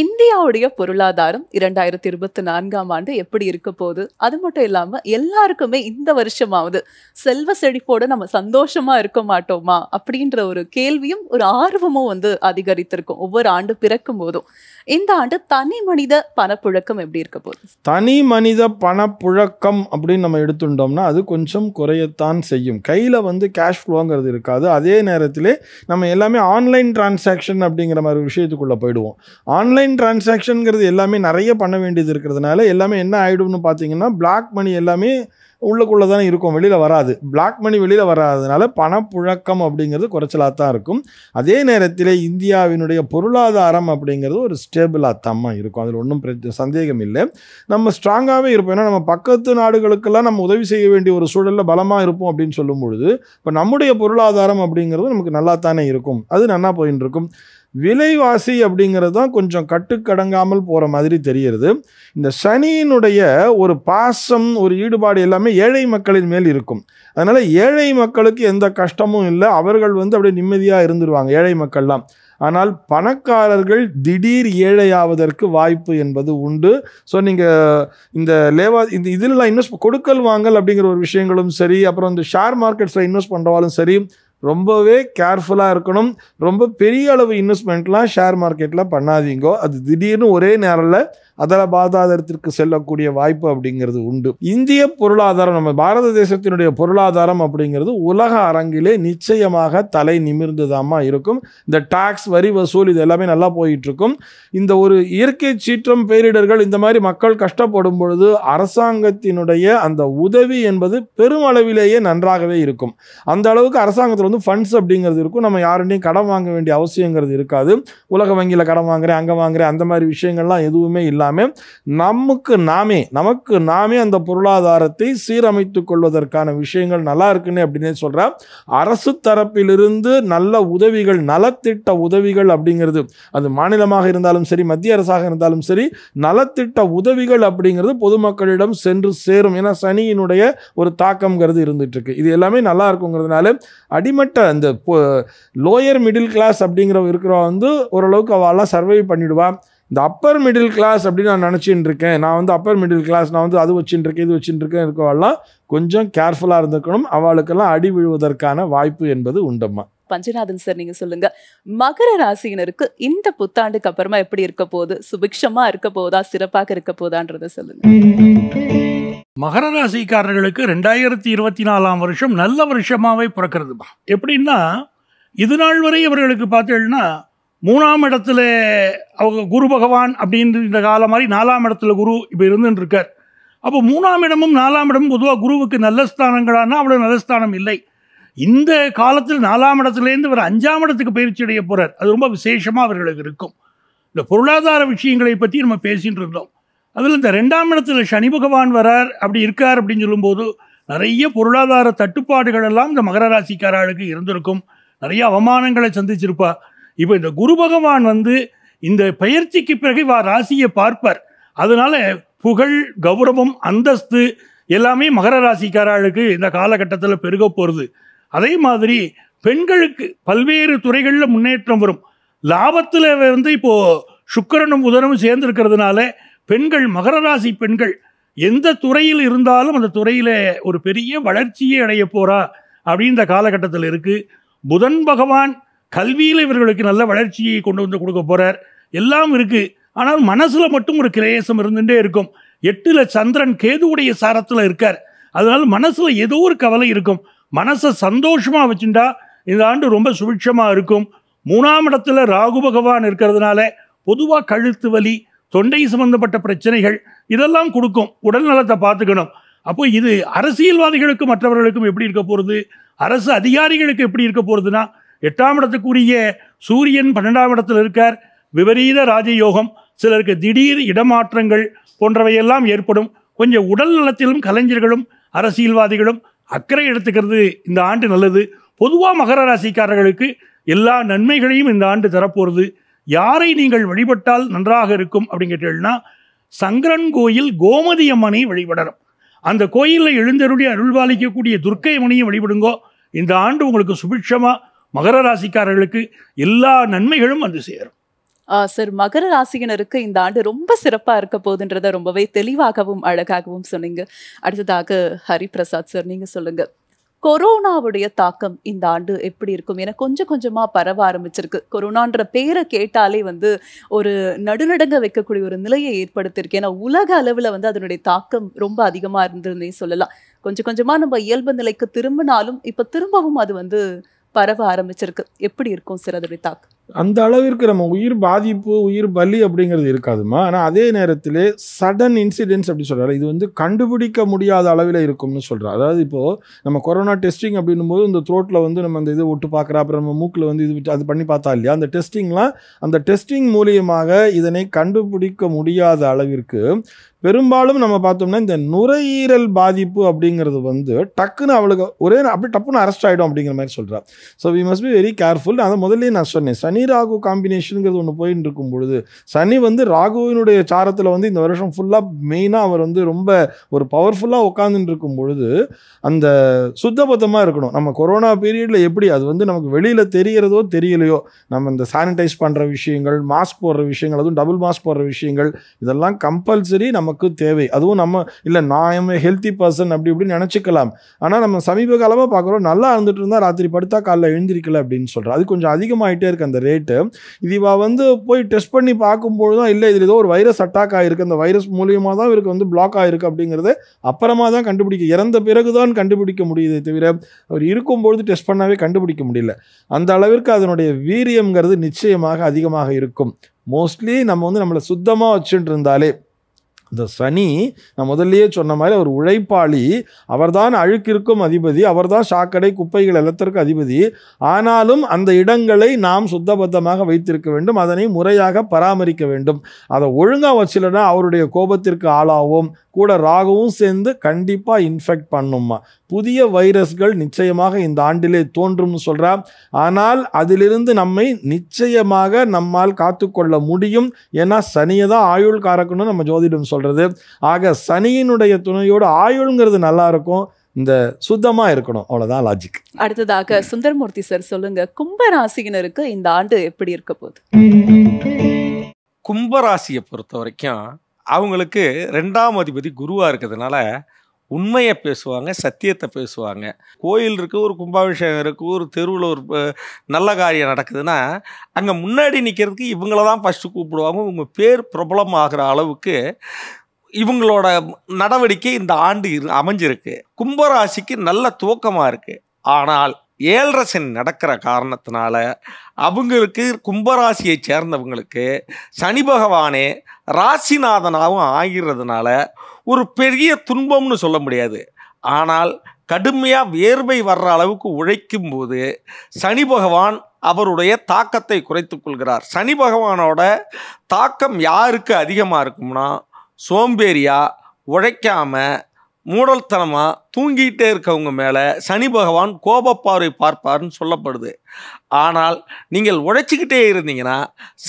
S1: இந்தியாவுடைய பொருளாதாரம் இரண்டாயிரத்தி இருபத்தி நான்காம் ஆண்டு எப்படி இருக்க போகுது அது மட்டும் இல்லாமல் எல்லாருக்குமே இந்த வருஷமாவது செல்வ செழிப்போடு நம்ம சந்தோஷமா இருக்க மாட்டோமா அப்படின்ற ஒரு கேள்வியும் ஒரு ஆர்வமும் வந்து அதிகரித்திருக்கும் ஒவ்வொரு ஆண்டு பிறக்கும் போதும் இந்த ஆண்டு தனி மனித பணப்புழக்கம் எப்படி இருக்க போகுது
S3: தனி மனித பணப்புழக்கம் அப்படின்னு நம்ம எடுத்துட்டோம்னா அது கொஞ்சம் குறையத்தான் செய்யும் கையில் வந்து கேஷ் ஃப்ளோங்கிறது இருக்காது அதே நேரத்தில் நம்ம எல்லாமே ஆன்லைன் டிரான்சாக்ஷன் அப்படிங்கிற மாதிரி விஷயத்துக்குள்ளே போயிடுவோம் ஆன்லைன் டிரான்சாக்ஷனுங்கிறது எல்லாமே நிறைய பண்ண வேண்டியது இருக்கிறதுனால எல்லாமே என்ன ஆகிடும்னு பார்த்தீங்கன்னா பிளாக் மணி எல்லாமே உள்ளக்குள்ளே தானே இருக்கும் வெளியில் வராது பிளாக் மணி வெளியில் வராதனால பணப்புழக்கம் அப்படிங்கிறது குறைச்சலாக தான் இருக்கும் அதே நேரத்தில் இந்தியாவினுடைய பொருளாதாரம் அப்படிங்கிறது ஒரு ஸ்டேபிளாக தான் இருக்கும் அதில் ஒன்றும் சந்தேகம் இல்லை நம்ம ஸ்ட்ராங்காகவே இருப்போம் ஏன்னா நம்ம பக்கத்து நாடுகளுக்கெல்லாம் நம்ம உதவி செய்ய வேண்டிய ஒரு சூழலில் பலமாக இருப்போம் அப்படின்னு சொல்லும் பொழுது இப்போ நம்முடைய பொருளாதாரம் அப்படிங்கிறது நமக்கு நல்லா தானே இருக்கும் அது நல்லா போயின்னு இருக்கும் விலைவாசி அப்படிங்கிறது தான் கொஞ்சம் கட்டுக்கடங்காமல் போகிற மாதிரி தெரிகிறது இந்த சனியினுடைய ஒரு பாசம் ஒரு ஈடுபாடு எல்லாமே ஏழை மக்களின் மேல் இருக்கும் அதனால் ஏழை மக்களுக்கு எந்த கஷ்டமும் இல்லை அவர்கள் வந்து அப்படியே நிம்மதியாக இருந்துருவாங்க ஏழை மக்கள்லாம் ஆனால் பணக்காரர்கள் திடீர் ஏழையாவதற்கு வாய்ப்பு என்பது உண்டு ஸோ நீங்கள் இந்த லேவா இந்த இதில் இன்வெஸ்ட் கொடுக்கல் வாங்கல் அப்படிங்கிற ஒரு விஷயங்களும் சரி அப்புறம் இந்த ஷேர் மார்க்கெட்ஸில் இன்வெஸ்ட் பண்ணுறவாலும் சரி ரொம்பவே கேர்ஃபுல்லாக இருக்கணும் ரொம்ப பெரிய அளவு இன்வெஸ்ட்மெண்ட்லாம் ஷேர் மார்க்கெட்டில் பண்ணாதீங்கோ அது திடீர்னு ஒரே நேரத்தில் அதர பாதாதாரத்திற்கு செல்லக்கூடிய வாய்ப்பு அப்படிங்கிறது உண்டு இந்திய பொருளாதாரம் நம்ம பாரத தேசத்தினுடைய பொருளாதாரம் அப்படிங்கிறது உலக அரங்கிலே நிச்சயமாக தலை நிமிர்ந்துதாமா இருக்கும் இந்த டாக்ஸ் வரி வசூல் இது எல்லாமே நல்லா போயிட்டு இருக்கும் இந்த ஒரு இயற்கை சீற்றம் பேரிடர்கள் இந்த மாதிரி மக்கள் கஷ்டப்படும் பொழுது அரசாங்கத்தினுடைய அந்த உதவி என்பது பெருமளவிலேயே நன்றாகவே இருக்கும் அந்த அளவுக்கு அரசாங்கத்தில் வந்து ஃபண்ட்ஸ் அப்படிங்கிறது இருக்கும் நம்ம யாருடையும் கடன் வாங்க வேண்டிய அவசியங்கிறது இருக்காது உலக வங்கியில் கடன் வாங்குறேன் அங்கே வாங்குறேன் அந்த மாதிரி விஷயங்கள்லாம் எதுவுமே இல்லை எல்லாமே நமக்கு நாமே நமக்கு நாமே அந்த பொருளாதாரத்தை சீரமைத்து கொள்வதற்கான விஷயங்கள் நல்லா இருக்குன்னு அப்படின்னே சொல்கிறேன் அரசு தரப்பிலிருந்து நல்ல உதவிகள் நலத்திட்ட உதவிகள் அப்படிங்கிறது அது மாநிலமாக இருந்தாலும் சரி மத்திய அரசாக இருந்தாலும் சரி நலத்திட்ட உதவிகள் அப்படிங்கிறது பொதுமக்களிடம் சென்று சேரும் ஏன்னா சனியினுடைய ஒரு தாக்கம்ங்கிறது இருந்துகிட்ருக்கு இது எல்லாமே நல்லா இருக்குங்கிறதுனால அடிமட்ட அந்த லோயர் மிடில் கிளாஸ் அப்படிங்கிற இருக்கிறவ வந்து ஓரளவுக்கு அவெல்லாம் சர்வை பண்ணிவிடுவான் இந்த அப்பர் மிடில் கிளாஸ் அப்படின்னு நான் நினச்சின்னு இருக்கேன் நான் வந்து அப்பர் மிடில் கிளாஸ் நான் வந்து அது வச்சுட்டு இருக்கேன் இது வச்சுட்டு இருக்கேன் இருக்கவெல்லாம் கொஞ்சம் கேர்ஃபுல்லாக இருந்துக்கணும் அவளுக்கெல்லாம் அடி விழுவதற்கான வாய்ப்பு என்பது உண்டம்மா
S1: பஞ்சநாதன் சார் நீங்க சொல்லுங்க மகர ராசியினருக்கு இந்த புத்தாண்டுக்கு அப்புறமா எப்படி இருக்க போகுது சுபிக்ஷமா இருக்க போதா சிறப்பாக இருக்க போதான்றத சொல்லுங்க
S2: மகர ராசிக்காரர்களுக்கு ரெண்டாயிரத்தி இருபத்தி நாலாம் வருஷம் நல்ல வருஷமாவே பிறக்கிறதுமா எப்படின்னா இது நாள் வரை இவர்களுக்கு பார்த்தீங்கன்னா மூணாம் இடத்துல அவங்க குரு பகவான் அப்படின்ற காலம் மாதிரி நாலாம் இடத்துல குரு இப்போ இருந்துட்டு இருக்கார் அப்போ மூணாம் இடமும் நாலாம் இடமும் பொதுவாக குருவுக்கு நல்ல ஸ்தானங்களானா அவ்வளோ நல்ல ஸ்தானம் இல்லை இந்த காலத்தில் நாலாம் இடத்துலேருந்து இவர் அஞ்சாம் இடத்துக்கு பயிற்சி அடைய போகிறார் அது ரொம்ப விசேஷமாக அவர்களுக்கு இருக்கும் இந்த பொருளாதார விஷயங்களை பற்றி நம்ம பேசிகிட்டு இருந்தோம் அதில் இந்த ரெண்டாம் இடத்துல சனி பகவான் வரார் அப்படி இருக்கார் அப்படின்னு சொல்லும்போது நிறைய பொருளாதார தட்டுப்பாடுகள் எல்லாம் இந்த மகர ராசிக்காரர்களுக்கு இருந்திருக்கும் நிறைய அவமானங்களை சந்திச்சிருப்பா இப்போ இந்த குரு பகவான் வந்து இந்த பயிற்சிக்கு பிறகு வா ராசியை பார்ப்பார் அதனால புகழ் கௌரவம் அந்தஸ்து எல்லாமே மகர ராசிக்காரர்களுக்கு இந்த காலகட்டத்தில் பெருக போகிறது அதே மாதிரி பெண்களுக்கு பல்வேறு துறைகளில் முன்னேற்றம் வரும் லாபத்தில் வந்து இப்போது சுக்கரனும் புதனும் சேர்ந்துருக்கிறதுனால பெண்கள் மகர ராசி பெண்கள் எந்த துறையில் இருந்தாலும் அந்த துறையில் ஒரு பெரிய வளர்ச்சியை அடைய போகிறா அப்படின்ற காலகட்டத்தில் இருக்குது புதன் பகவான் கல்வியில் இவர்களுக்கு நல்ல வளர்ச்சியை கொண்டு வந்து கொடுக்க போகிறார் எல்லாம் இருக்குது ஆனால் மனசில் மட்டும் ஒரு கிரேசம் இருந்துகிட்டே இருக்கும் எட்டில் சந்திரன் கேதுவுடைய சாரத்தில் இருக்கார் அதனால் மனசில் ஏதோ ஒரு கவலை இருக்கும் மனசை சந்தோஷமாக வச்சுட்டா இந்த ஆண்டு ரொம்ப சுபிட்சமாக இருக்கும் மூணாம் இடத்துல ராகு பகவான் இருக்கிறதுனால பொதுவாக கழுத்து வலி தொண்டை சம்பந்தப்பட்ட பிரச்சனைகள் இதெல்லாம் கொடுக்கும் உடல் நலத்தை பார்த்துக்கணும் அப்போ இது அரசியல்வாதிகளுக்கும் மற்றவர்களுக்கும் எப்படி இருக்க போகிறது அரசு அதிகாரிகளுக்கு எப்படி இருக்க போகிறதுனா எட்டாம் இடத்துக்குரிய சூரியன் பன்னெண்டாம் இடத்தில் இருக்கார் விபரீத ராஜயோகம் சிலருக்கு திடீர் இடமாற்றங்கள் போன்றவையெல்லாம் ஏற்படும் கொஞ்சம் உடல் நலத்திலும் கலைஞர்களும் அரசியல்வாதிகளும் அக்கறை எடுத்துக்கிறது இந்த ஆண்டு நல்லது பொதுவாக மகர ராசிக்காரர்களுக்கு எல்லா நன்மைகளையும் இந்த ஆண்டு தரப்போகிறது யாரை நீங்கள் வழிபட்டால் நன்றாக இருக்கும் அப்படின்னு கேட்டீங்கன்னா சங்கரன் கோயில் கோமதி அம்மனை வழிபடணும் அந்த கோயிலில் எழுந்தருடைய அருள்வாளிக்கக்கூடிய துர்க்கை அம்மனையும் வழிபடுங்கோ இந்த ஆண்டு உங்களுக்கு சுபிக்ஷமாக மகர ராசிக்காரர்களுக்கு எல்லா நன்மைகளும் வந்து சேரும்
S1: சார் மகர ராசியினருக்கு இந்த ஆண்டு ரொம்ப சிறப்பாக இருக்க போகுதுன்றத ரொம்பவே தெளிவாகவும் அழகாகவும் சொன்னீங்க அடுத்ததாக ஹரிபிரசாத் சார் நீங்கள் சொல்லுங்கள் கொரோனாவுடைய தாக்கம் இந்த ஆண்டு எப்படி இருக்கும் ஏன்னா கொஞ்சம் கொஞ்சமாக பரவ ஆரம்பிச்சிருக்கு கொரோனான்ற பேரை கேட்டாலே வந்து ஒரு நடுநடங்க வைக்கக்கூடிய ஒரு நிலையை ஏற்படுத்தியிருக்கு ஏன்னா உலக அளவில் வந்து அதனுடைய தாக்கம் ரொம்ப அதிகமாக இருந்திருந்தே சொல்லலாம் கொஞ்சம் கொஞ்சமாக நம்ம இயல்பு நிலைக்கு திரும்பினாலும் இப்போ திரும்பவும் அது வந்து பரவ ஆரம்பிச்சிருக்கு எப்படி இருக்கும் சார் தாக்கு
S3: அந்த அளவிற்கு நம்ம உயிர் பாதிப்பு உயிர் பலி அப்படிங்கிறது இருக்காதுமா ஆனால் அதே நேரத்தில் சடன் இன்சிடென்ட்ஸ் அப்படி சொல்கிறார் இது வந்து கண்டுபிடிக்க முடியாத அளவில் இருக்கும்னு சொல்கிறார் அதாவது இப்போது நம்ம கொரோனா டெஸ்டிங் அப்படின்னும் போது இந்த த்ரோட்டில் வந்து நம்ம அந்த இது ஒட்டு பார்க்குறா அப்புறம் நம்ம மூக்கில் வந்து இது அது பண்ணி பார்த்தா இல்லையா அந்த டெஸ்டிங்லாம் அந்த டெஸ்டிங் மூலியமாக இதனை கண்டுபிடிக்க முடியாத அளவிற்கு பெரும்பாலும் நம்ம பார்த்தோம்னா இந்த நுரையீரல் பாதிப்பு அப்படிங்கிறது வந்து டக்குன்னு அவளுக்கு ஒரே அப்படி டப்புன்னு அரெஸ்ட் ஆகிடும் அப்படிங்கிற மாதிரி சொல்கிறார் so we must be very careful அதை முதல்ல நான் சொன்னேன் சனி சனி ராகு காம்பினேஷனுங்கிறது ஒன்று போயின்னு இருக்கும் பொழுது சனி வந்து ராகுவினுடைய சாரத்தில் வந்து இந்த வருஷம் ஃபுல்லாக மெயினாக அவர் வந்து ரொம்ப ஒரு பவர்ஃபுல்லாக உட்காந்துட்டு இருக்கும் பொழுது அந்த சுத்தபத்தமாக இருக்கணும் நம்ம கொரோனா பீரியடில் எப்படி அது வந்து நமக்கு வெளியில் தெரிகிறதோ தெரியலையோ நம்ம இந்த சானிடைஸ் பண்ணுற விஷயங்கள் மாஸ்க் போடுற விஷயங்கள் அதுவும் டபுள் மாஸ்க் போடுற விஷயங்கள் இதெல்லாம் கம்பல்சரி நமக்கு தேவை அதுவும் நம்ம இல்லை நான் எம் ஹெல்த்தி பர்சன் அப்படி இப்படின்னு நினச்சிக்கலாம் ஆனால் நம்ம சமீப காலமாக பார்க்குறோம் நல்லா இருந்துட்டு இருந்தால் ராத்திரி படுத்தா காலைல எழுந்திருக்கல அப்படின்னு சொல்கிறேன் அது கொஞ்சம் அதிகமாகிட்டே இருக்குது அந்த ரேட்டு இது இவ வந்து போய் டெஸ்ட் பண்ணி பார்க்கும்போது தான் இல்லை இதில் ஏதோ ஒரு வைரஸ் அட்டாக் ஆகிருக்கு அந்த வைரஸ் மூலியமாக தான் இவருக்கு வந்து பிளாக் ஆகிருக்கு அப்படிங்கிறது அப்புறமா தான் கண்டுபிடிக்க இறந்த பிறகு தான் கண்டுபிடிக்க முடியுது தவிர அவர் இருக்கும்பொழுது டெஸ்ட் பண்ணாவே கண்டுபிடிக்க முடியல அந்த அளவிற்கு அதனுடைய வீரியங்கிறது நிச்சயமாக அதிகமாக இருக்கும் மோஸ்ட்லி நம்ம வந்து நம்மளை சுத்தமாக வச்சுட்டு இருந்தாலே இந்த சனி நான் முதல்லையே சொன்ன மாதிரி அவர் உழைப்பாளி அவர்தான் அழுக்கிற்கும் அதிபதி அவர்தான் சாக்கடை குப்பைகள் எல்லாத்திற்கும் அதிபதி ஆனாலும் அந்த இடங்களை நாம் சுத்தபத்தமாக வைத்திருக்க வேண்டும் அதனை முறையாக பராமரிக்க வேண்டும் அதை ஒழுங்காக வச்சிலனா அவருடைய கோபத்திற்கு ஆளாகும் கூட ராகவும் சேர்ந்து கண்டிப்பாக இன்ஃபெக்ட் பண்ணுமா புதிய வைரஸ்கள் நிச்சயமாக இந்த ஆண்டிலே தோன்றும்னு சொல்கிறார் ஆனால் அதிலிருந்து நம்மை நிச்சயமாக நம்மால் காத்துக்கொள்ள முடியும் ஏன்னா சனியை தான் ஆயுள் காரக்கணும்னு நம்ம ஜோதிடம் சொல்கிறோம் சொல்கிறது ஆக சனியினுடைய துணையோடு ஆயுள்ங்கிறது நல்லா இருக்கும் இந்த சுத்தமாக இருக்கணும் அவ்வளோதான்
S4: லாஜிக்
S1: அடுத்ததாக சுந்தரமூர்த்தி சார் சொல்லுங்க கும்பராசியினருக்கு இந்த ஆண்டு எப்படி இருக்க போகுது
S4: கும்பராசியை பொறுத்த வரைக்கும் அவங்களுக்கு ரெண்டாம் அதிபதி குருவாக இருக்கிறதுனால உண்மையை பேசுவாங்க சத்தியத்தை பேசுவாங்க கோயில் இருக்குது ஒரு கும்பாபிஷேகம் இருக்குது ஒரு தெருவில் ஒரு நல்ல காரியம் நடக்குதுன்னா அங்கே முன்னாடி நிற்கிறதுக்கு இவங்கள தான் ஃபஸ்ட்டு கூப்பிடுவாங்க இவங்க பேர் பிரபலம் ஆகிற அளவுக்கு இவங்களோட நடவடிக்கை இந்த ஆண்டு இரு அமைஞ்சிருக்கு கும்பராசிக்கு நல்ல துவக்கமாக இருக்குது ஆனால் ஏழரசன் நடக்கிற காரணத்தினால அவங்களுக்கு கும்பராசியை சேர்ந்தவங்களுக்கு சனி பகவானே ராசிநாதனாகவும் ஆகிறதுனால ஒரு பெரிய துன்பம்னு சொல்ல முடியாது ஆனால் கடுமையாக வேர்வை வர்ற அளவுக்கு உழைக்கும் போது சனி பகவான் அவருடைய தாக்கத்தை குறைத்து கொள்கிறார் சனி பகவானோட தாக்கம் யாருக்கு அதிகமாக இருக்கும்னா சோம்பேறியாக உழைக்காமல் மூடல்தனமாக தூங்கிட்டே இருக்கவங்க மேலே சனி பகவான் கோபப்பார்வை பார்ப்பார்னு சொல்லப்படுது ஆனால் நீங்கள் உழைச்சிக்கிட்டே இருந்தீங்கன்னா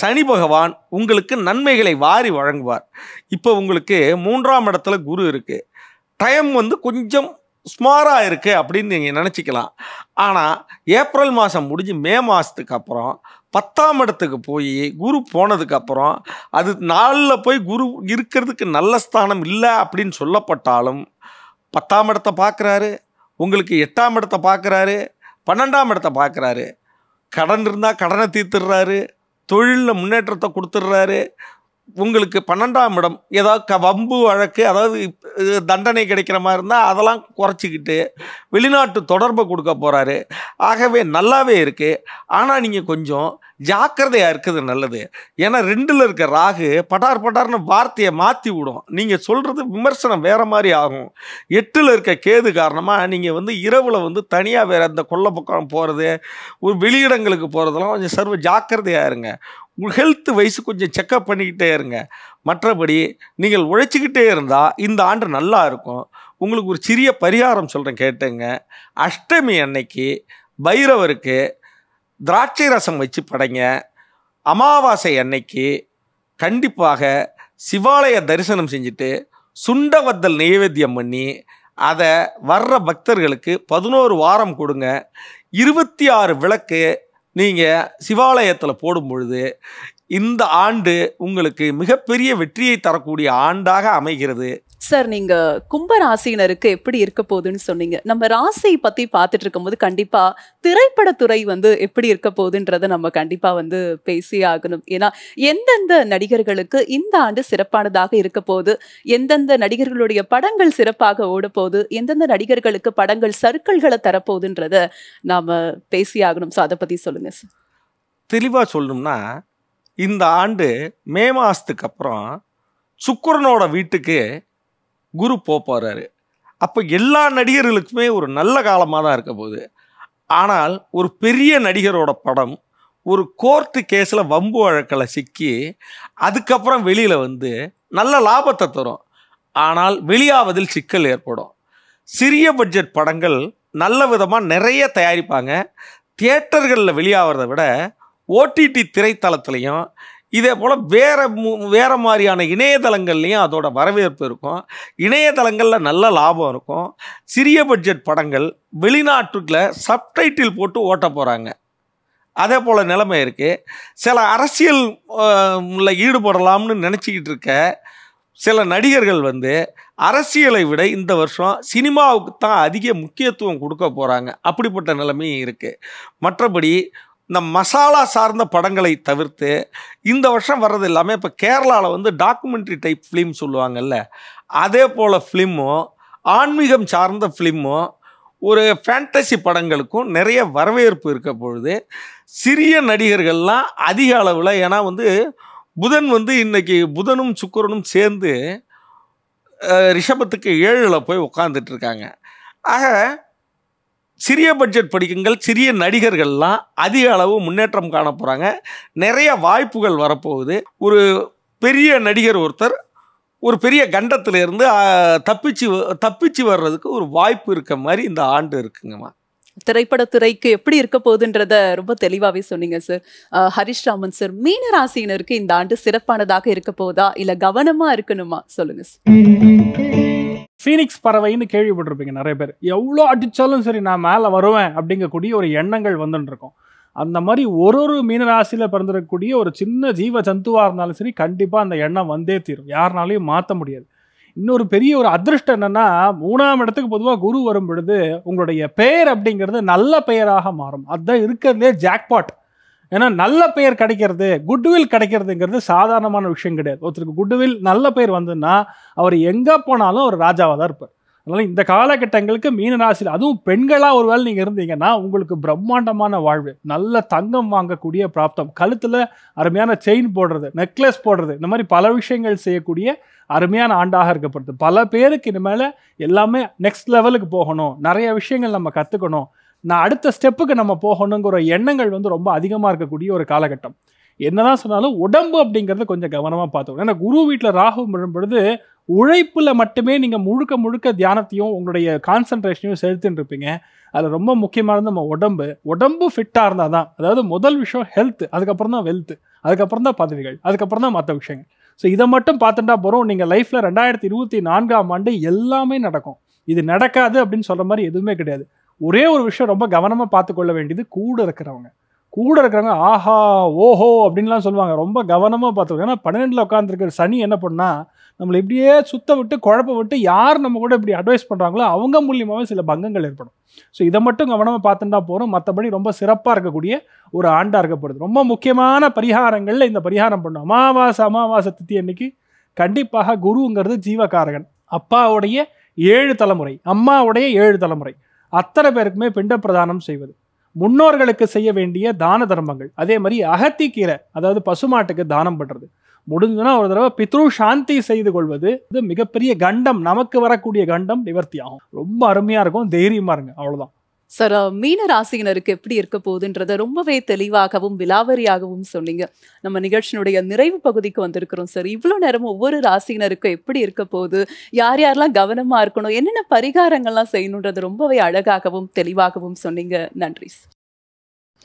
S4: சனி பகவான் உங்களுக்கு நன்மைகளை வாரி வழங்குவார் இப்போ உங்களுக்கு மூன்றாம் இடத்துல குரு இருக்குது டைம் வந்து கொஞ்சம் ஸ்மாராக இருக்குது அப்படின்னு நீங்கள் நினச்சிக்கலாம் ஆனால் ஏப்ரல் மாதம் முடிஞ்சு மே மாதத்துக்கு அப்புறம் பத்தாம் இடத்துக்கு போய் குரு போனதுக்கப்புறம் அது நாளில் போய் குரு இருக்கிறதுக்கு நல்ல ஸ்தானம் இல்லை அப்படின்னு சொல்லப்பட்டாலும் பத்தாம் இடத்தை பார்க்குறாரு உங்களுக்கு எட்டாம் இடத்தை பார்க்குறாரு பன்னெண்டாம் இடத்தை பார்க்குறாரு கடன் இருந்தால் கடனை தீர்த்துடுறாரு தொழிலில் முன்னேற்றத்தை கொடுத்துட்றாரு உங்களுக்கு பன்னெண்டாம் இடம் ஏதாவது க வம்பு வழக்கு அதாவது தண்டனை கிடைக்கிற மாதிரி இருந்தால் அதெல்லாம் குறைச்சிக்கிட்டு வெளிநாட்டு தொடர்பை கொடுக்க போகிறாரு ஆகவே நல்லாவே இருக்குது ஆனால் நீங்கள் கொஞ்சம் ஜாக்கிரதையாக இருக்கிறது நல்லது ஏன்னா ரெண்டில் இருக்க ராகு பட்டார் பட்டார்னு வார்த்தையை மாற்றி விடும் நீங்கள் சொல்கிறது விமர்சனம் வேறு மாதிரி ஆகும் எட்டில் இருக்க கேது காரணமாக நீங்கள் வந்து இரவில் வந்து தனியாக வேறு அந்த கொள்ள பக்கம் போகிறது ஒரு வெளியிடங்களுக்கு போகிறதெல்லாம் கொஞ்சம் சர்வ ஜாக்கிரதையாக இருங்க உங்கள் ஹெல்த் வயசு கொஞ்சம் செக்கப் பண்ணிக்கிட்டே இருங்க மற்றபடி நீங்கள் உழைச்சிக்கிட்டே இருந்தால் இந்த ஆண்டு நல்லா இருக்கும் உங்களுக்கு ஒரு சிறிய பரிகாரம் சொல்கிறேன் கேட்டுங்க அஷ்டமி அன்னைக்கு பைரவருக்கு திராட்சை ரசம் வச்சு படைங்க அமாவாசை அன்னைக்கு கண்டிப்பாக சிவாலய தரிசனம் செஞ்சுட்டு சுண்டவத்தல் நைவேத்தியம் பண்ணி அதை வர்ற பக்தர்களுக்கு பதினோரு வாரம் கொடுங்க இருபத்தி ஆறு விளக்கு நீங்கள் சிவாலயத்தில் போடும் பொழுது இந்த ஆண்டு உங்களுக்கு மிகப்பெரிய வெற்றியை தரக்கூடிய ஆண்டாக அமைகிறது
S1: சார் நீங்க கும்ப ராசியினருக்கு எப்படி இருக்க போகுதுன்னு சொன்னீங்க நம்ம ராசியை பத்தி பார்த்துட்டு இருக்கும்போது கண்டிப்பா திரைப்படத்துறை வந்து எப்படி இருக்க போகுதுன்றத நம்ம கண்டிப்பா வந்து பேசி ஆகணும் ஏன்னா எந்தெந்த நடிகர்களுக்கு இந்த ஆண்டு சிறப்பானதாக இருக்க போகுது எந்தெந்த நடிகர்களுடைய படங்கள் சிறப்பாக ஓட எந்தெந்த நடிகர்களுக்கு படங்கள் சர்க்கிள்களை தரப்போகுதுன்றத நாம பேசி ஆகணும் ஸோ அதை பத்தி சொல்லுங்க தெளிவா
S4: தெளிவாக சொல்லணும்னா இந்த ஆண்டு மே மாதத்துக்கு அப்புறம் சுக்கரனோட வீட்டுக்கு குரு போகிறாரு அப்போ எல்லா நடிகர்களுக்குமே ஒரு நல்ல காலமாக தான் இருக்க போகுது ஆனால் ஒரு பெரிய நடிகரோட படம் ஒரு கோர்ட்டு கேஸில் வம்பு வழக்கில் சிக்கி அதுக்கப்புறம் வெளியில் வந்து நல்ல லாபத்தை தரும் ஆனால் வெளியாவதில் சிக்கல் ஏற்படும் சிறிய பட்ஜெட் படங்கள் நல்ல விதமாக நிறைய தயாரிப்பாங்க தியேட்டர்களில் வெளியாகிறத விட ஓடிடி திரைத்தளத்துலேயும் இதே போல் வேறு வேறு மாதிரியான இணையதளங்கள்லேயும் அதோட வரவேற்பு இருக்கும் இணையதளங்களில் நல்ல லாபம் இருக்கும் சிறிய பட்ஜெட் படங்கள் வெளிநாட்டுக்குள்ள சப்டைட்டில் போட்டு ஓட்ட போகிறாங்க அதே போல் நிலைமை இருக்குது சில அரசியல் ஈடுபடலாம்னு நினச்சிக்கிட்டு இருக்க சில நடிகர்கள் வந்து அரசியலை விட இந்த வருஷம் சினிமாவுக்கு தான் அதிக முக்கியத்துவம் கொடுக்க போகிறாங்க அப்படிப்பட்ட நிலைமையும் இருக்குது மற்றபடி இந்த மசாலா சார்ந்த படங்களை தவிர்த்து இந்த வருஷம் வர்றது இல்லாமல் இப்போ கேரளாவில் வந்து டாக்குமெண்ட்ரி டைப் ஃபிலிம் சொல்லுவாங்கல்ல அதே போல் ஃபிலிமும் ஆன்மீகம் சார்ந்த ஃபிலிமும் ஒரு ஃபேண்டசி படங்களுக்கும் நிறைய வரவேற்பு இருக்க பொழுது சிறிய நடிகர்கள்லாம் அதிக அளவில் ஏன்னா வந்து புதன் வந்து இன்றைக்கி புதனும் சுக்கரனும் சேர்ந்து ரிஷபத்துக்கு ஏழில் போய் உட்காந்துட்ருக்காங்க ஆக சிறிய பட்ஜெட் படிக்குங்கள் சிறிய நடிகர்கள்லாம் அதிக அளவு முன்னேற்றம் காண போகிறாங்க நிறைய வாய்ப்புகள் வரப்போகுது ஒரு பெரிய நடிகர் ஒருத்தர் ஒரு பெரிய இருந்து தப்பிச்சு தப்பிச்சு வர்றதுக்கு ஒரு வாய்ப்பு இருக்க மாதிரி இந்த ஆண்டு இருக்குங்கம்மா
S1: திரைப்பட துறைக்கு எப்படி இருக்க போகுதுன்றத ரொம்ப தெளிவாகவே சொன்னீங்க சார் ஹரிஷ் ராமன் சார் மீன ராசியினருக்கு இந்த ஆண்டு சிறப்பானதாக இருக்க போதா இல்லை கவனமாக இருக்கணுமா சொல்லுங்கள்
S5: சார் ஃபீனிக்ஸ் பறவைன்னு கேள்விப்பட்டிருப்பீங்க நிறைய பேர் எவ்வளோ அடித்தாலும் சரி நான் மேலே வருவேன் அப்படிங்கக்கூடிய ஒரு எண்ணங்கள் வந்துட்டு இருக்கும் அந்த மாதிரி ஒரு ஒரு மீனராசியில் பிறந்திருக்கக்கூடிய ஒரு சின்ன ஜீவ ஜந்துவாக இருந்தாலும் சரி கண்டிப்பாக அந்த எண்ணம் வந்தே தீரும் யாருனாலையும் மாற்ற முடியாது இன்னொரு பெரிய ஒரு அதிருஷ்டம் என்னென்னா மூணாம் இடத்துக்கு பொதுவாக குரு வரும் பொழுது உங்களுடைய பெயர் அப்படிங்கிறது நல்ல பெயராக மாறும் அதுதான் இருக்கிறதுலே ஜாக்பாட் ஏன்னா நல்ல பெயர் கிடைக்கிறது குட்வில் கிடைக்கிறதுங்கிறது சாதாரணமான விஷயம் கிடையாது ஒருத்தருக்கு குட்வில் நல்ல பெயர் வந்ததுன்னா அவர் எங்கே போனாலும் அவர் ராஜாவாக தான் இருப்பார் அதனால் இந்த காலகட்டங்களுக்கு மீனராசியில் அதுவும் பெண்களாக ஒரு வேலை நீங்கள் இருந்தீங்கன்னா உங்களுக்கு பிரம்மாண்டமான வாழ்வு நல்ல தங்கம் வாங்கக்கூடிய பிராப்தம் கழுத்தில் அருமையான செயின் போடுறது நெக்லஸ் போடுறது இந்த மாதிரி பல விஷயங்கள் செய்யக்கூடிய அருமையான ஆண்டாக இருக்கப்படுது பல பேருக்கு இனிமேல் எல்லாமே நெக்ஸ்ட் லெவலுக்கு போகணும் நிறைய விஷயங்கள் நம்ம கற்றுக்கணும் நான் அடுத்த ஸ்டெப்புக்கு நம்ம போகணுங்கிற எண்ணங்கள் வந்து ரொம்ப அதிகமாக இருக்கக்கூடிய ஒரு காலகட்டம் என்னதான் சொன்னாலும் உடம்பு அப்படிங்கிறத கொஞ்சம் கவனமாக பார்த்துக்கணும் ஏன்னா குரு வீட்டில் ராகு பொழுது உழைப்பில் மட்டுமே நீங்கள் முழுக்க முழுக்க தியானத்தையும் உங்களுடைய கான்சன்ட்ரேஷனையும் செலுத்தின்னு இருப்பீங்க அதில் ரொம்ப முக்கியமானது நம்ம உடம்பு உடம்பு ஃபிட்டாக இருந்தால் தான் அதாவது முதல் விஷயம் ஹெல்த் அதுக்கப்புறம் தான் வெல்த் அதுக்கப்புறம் தான் பதவிகள் அதுக்கப்புறம் தான் மற்ற விஷயங்கள் ஸோ இதை மட்டும் பார்த்துட்டா போகிறோம் நீங்கள் லைஃப்பில் ரெண்டாயிரத்தி இருபத்தி நான்காம் ஆண்டு எல்லாமே நடக்கும் இது நடக்காது அப்படின்னு சொல்கிற மாதிரி எதுவுமே கிடையாது ஒரே ஒரு விஷயம் ரொம்ப கவனமாக பார்த்துக்கொள்ள வேண்டியது கூட இருக்கிறவங்க கூட இருக்கிறவங்க ஆஹா ஓஹோ அப்படின்லாம் சொல்லுவாங்க ரொம்ப கவனமாக பார்த்துக்கணும் ஏன்னா பன்னெண்டில் உட்காந்துருக்கிற சனி என்ன பண்ணால் நம்மளை இப்படியே சுத்த விட்டு குழப்ப விட்டு யார் நம்ம கூட இப்படி அட்வைஸ் பண்ணுறாங்களோ அவங்க மூலியமாகவே சில பங்கங்கள் ஏற்படும் ஸோ இதை மட்டும் கவனமாக பார்த்துட்டா போகிறோம் மற்றபடி ரொம்ப சிறப்பாக இருக்கக்கூடிய ஒரு ஆண்டாக இருக்கப்படுது ரொம்ப முக்கியமான பரிகாரங்களில் இந்த பரிகாரம் பண்ணும் அமாவாசை அமாவாசை தித்தி அன்னைக்கு கண்டிப்பாக குருங்கிறது ஜீவகாரகன் அப்பாவுடைய ஏழு தலைமுறை அம்மாவுடைய ஏழு தலைமுறை அத்தனை பேருக்குமே பிண்ட பிரதானம் செய்வது முன்னோர்களுக்கு செய்ய வேண்டிய தான தர்மங்கள் அதே மாதிரி அகத்திக்கீரை அதாவது பசுமாட்டுக்கு தானம் பண்ணுறது முடிஞ்சதுன்னா ஒரு தடவை பித்ரு சாந்தி செய்து கொள்வது இது மிகப்பெரிய கண்டம் நமக்கு வரக்கூடிய கண்டம் நிவர்த்தி ஆகும் ரொம்ப அருமையாக இருக்கும் தைரியமாக இருங்க அவ்வளோதான்
S1: சார் மீன ராசியினருக்கு எப்படி இருக்க போகுதுன்றத ரொம்பவே தெளிவாகவும் விலாவரியாகவும் சொன்னீங்க நம்ம நிகழ்ச்சியினுடைய நிறைவு பகுதிக்கு வந்திருக்கிறோம் சார் இவ்வளோ நேரம் ஒவ்வொரு ராசியினருக்கும் எப்படி இருக்க போகுது யார் யாரெல்லாம் கவனமாக இருக்கணும் என்னென்ன பரிகாரங்கள்லாம் செய்யணுன்றது ரொம்பவே அழகாகவும் தெளிவாகவும் சொன்னீங்க நன்றி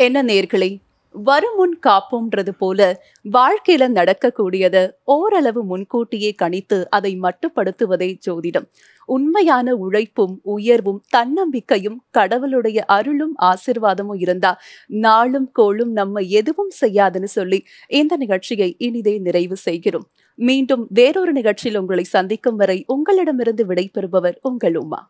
S1: என்ன நேர்களை வரும் முன் காப்போம்ன்றது போல வாழ்க்கையில நடக்கக்கூடியது ஓரளவு முன்கூட்டியே கணித்து அதை மட்டுப்படுத்துவதே ஜோதிடம் உண்மையான உழைப்பும் உயர்வும் தன்னம்பிக்கையும் கடவுளுடைய அருளும் ஆசிர்வாதமும் இருந்தா நாளும் கோளும் நம்ம எதுவும் செய்யாதுன்னு சொல்லி இந்த நிகழ்ச்சியை இனிதே நிறைவு செய்கிறோம் மீண்டும் வேறொரு நிகழ்ச்சியில் உங்களை சந்திக்கும் வரை உங்களிடமிருந்து விடைபெறுபவர் உங்கள் உமா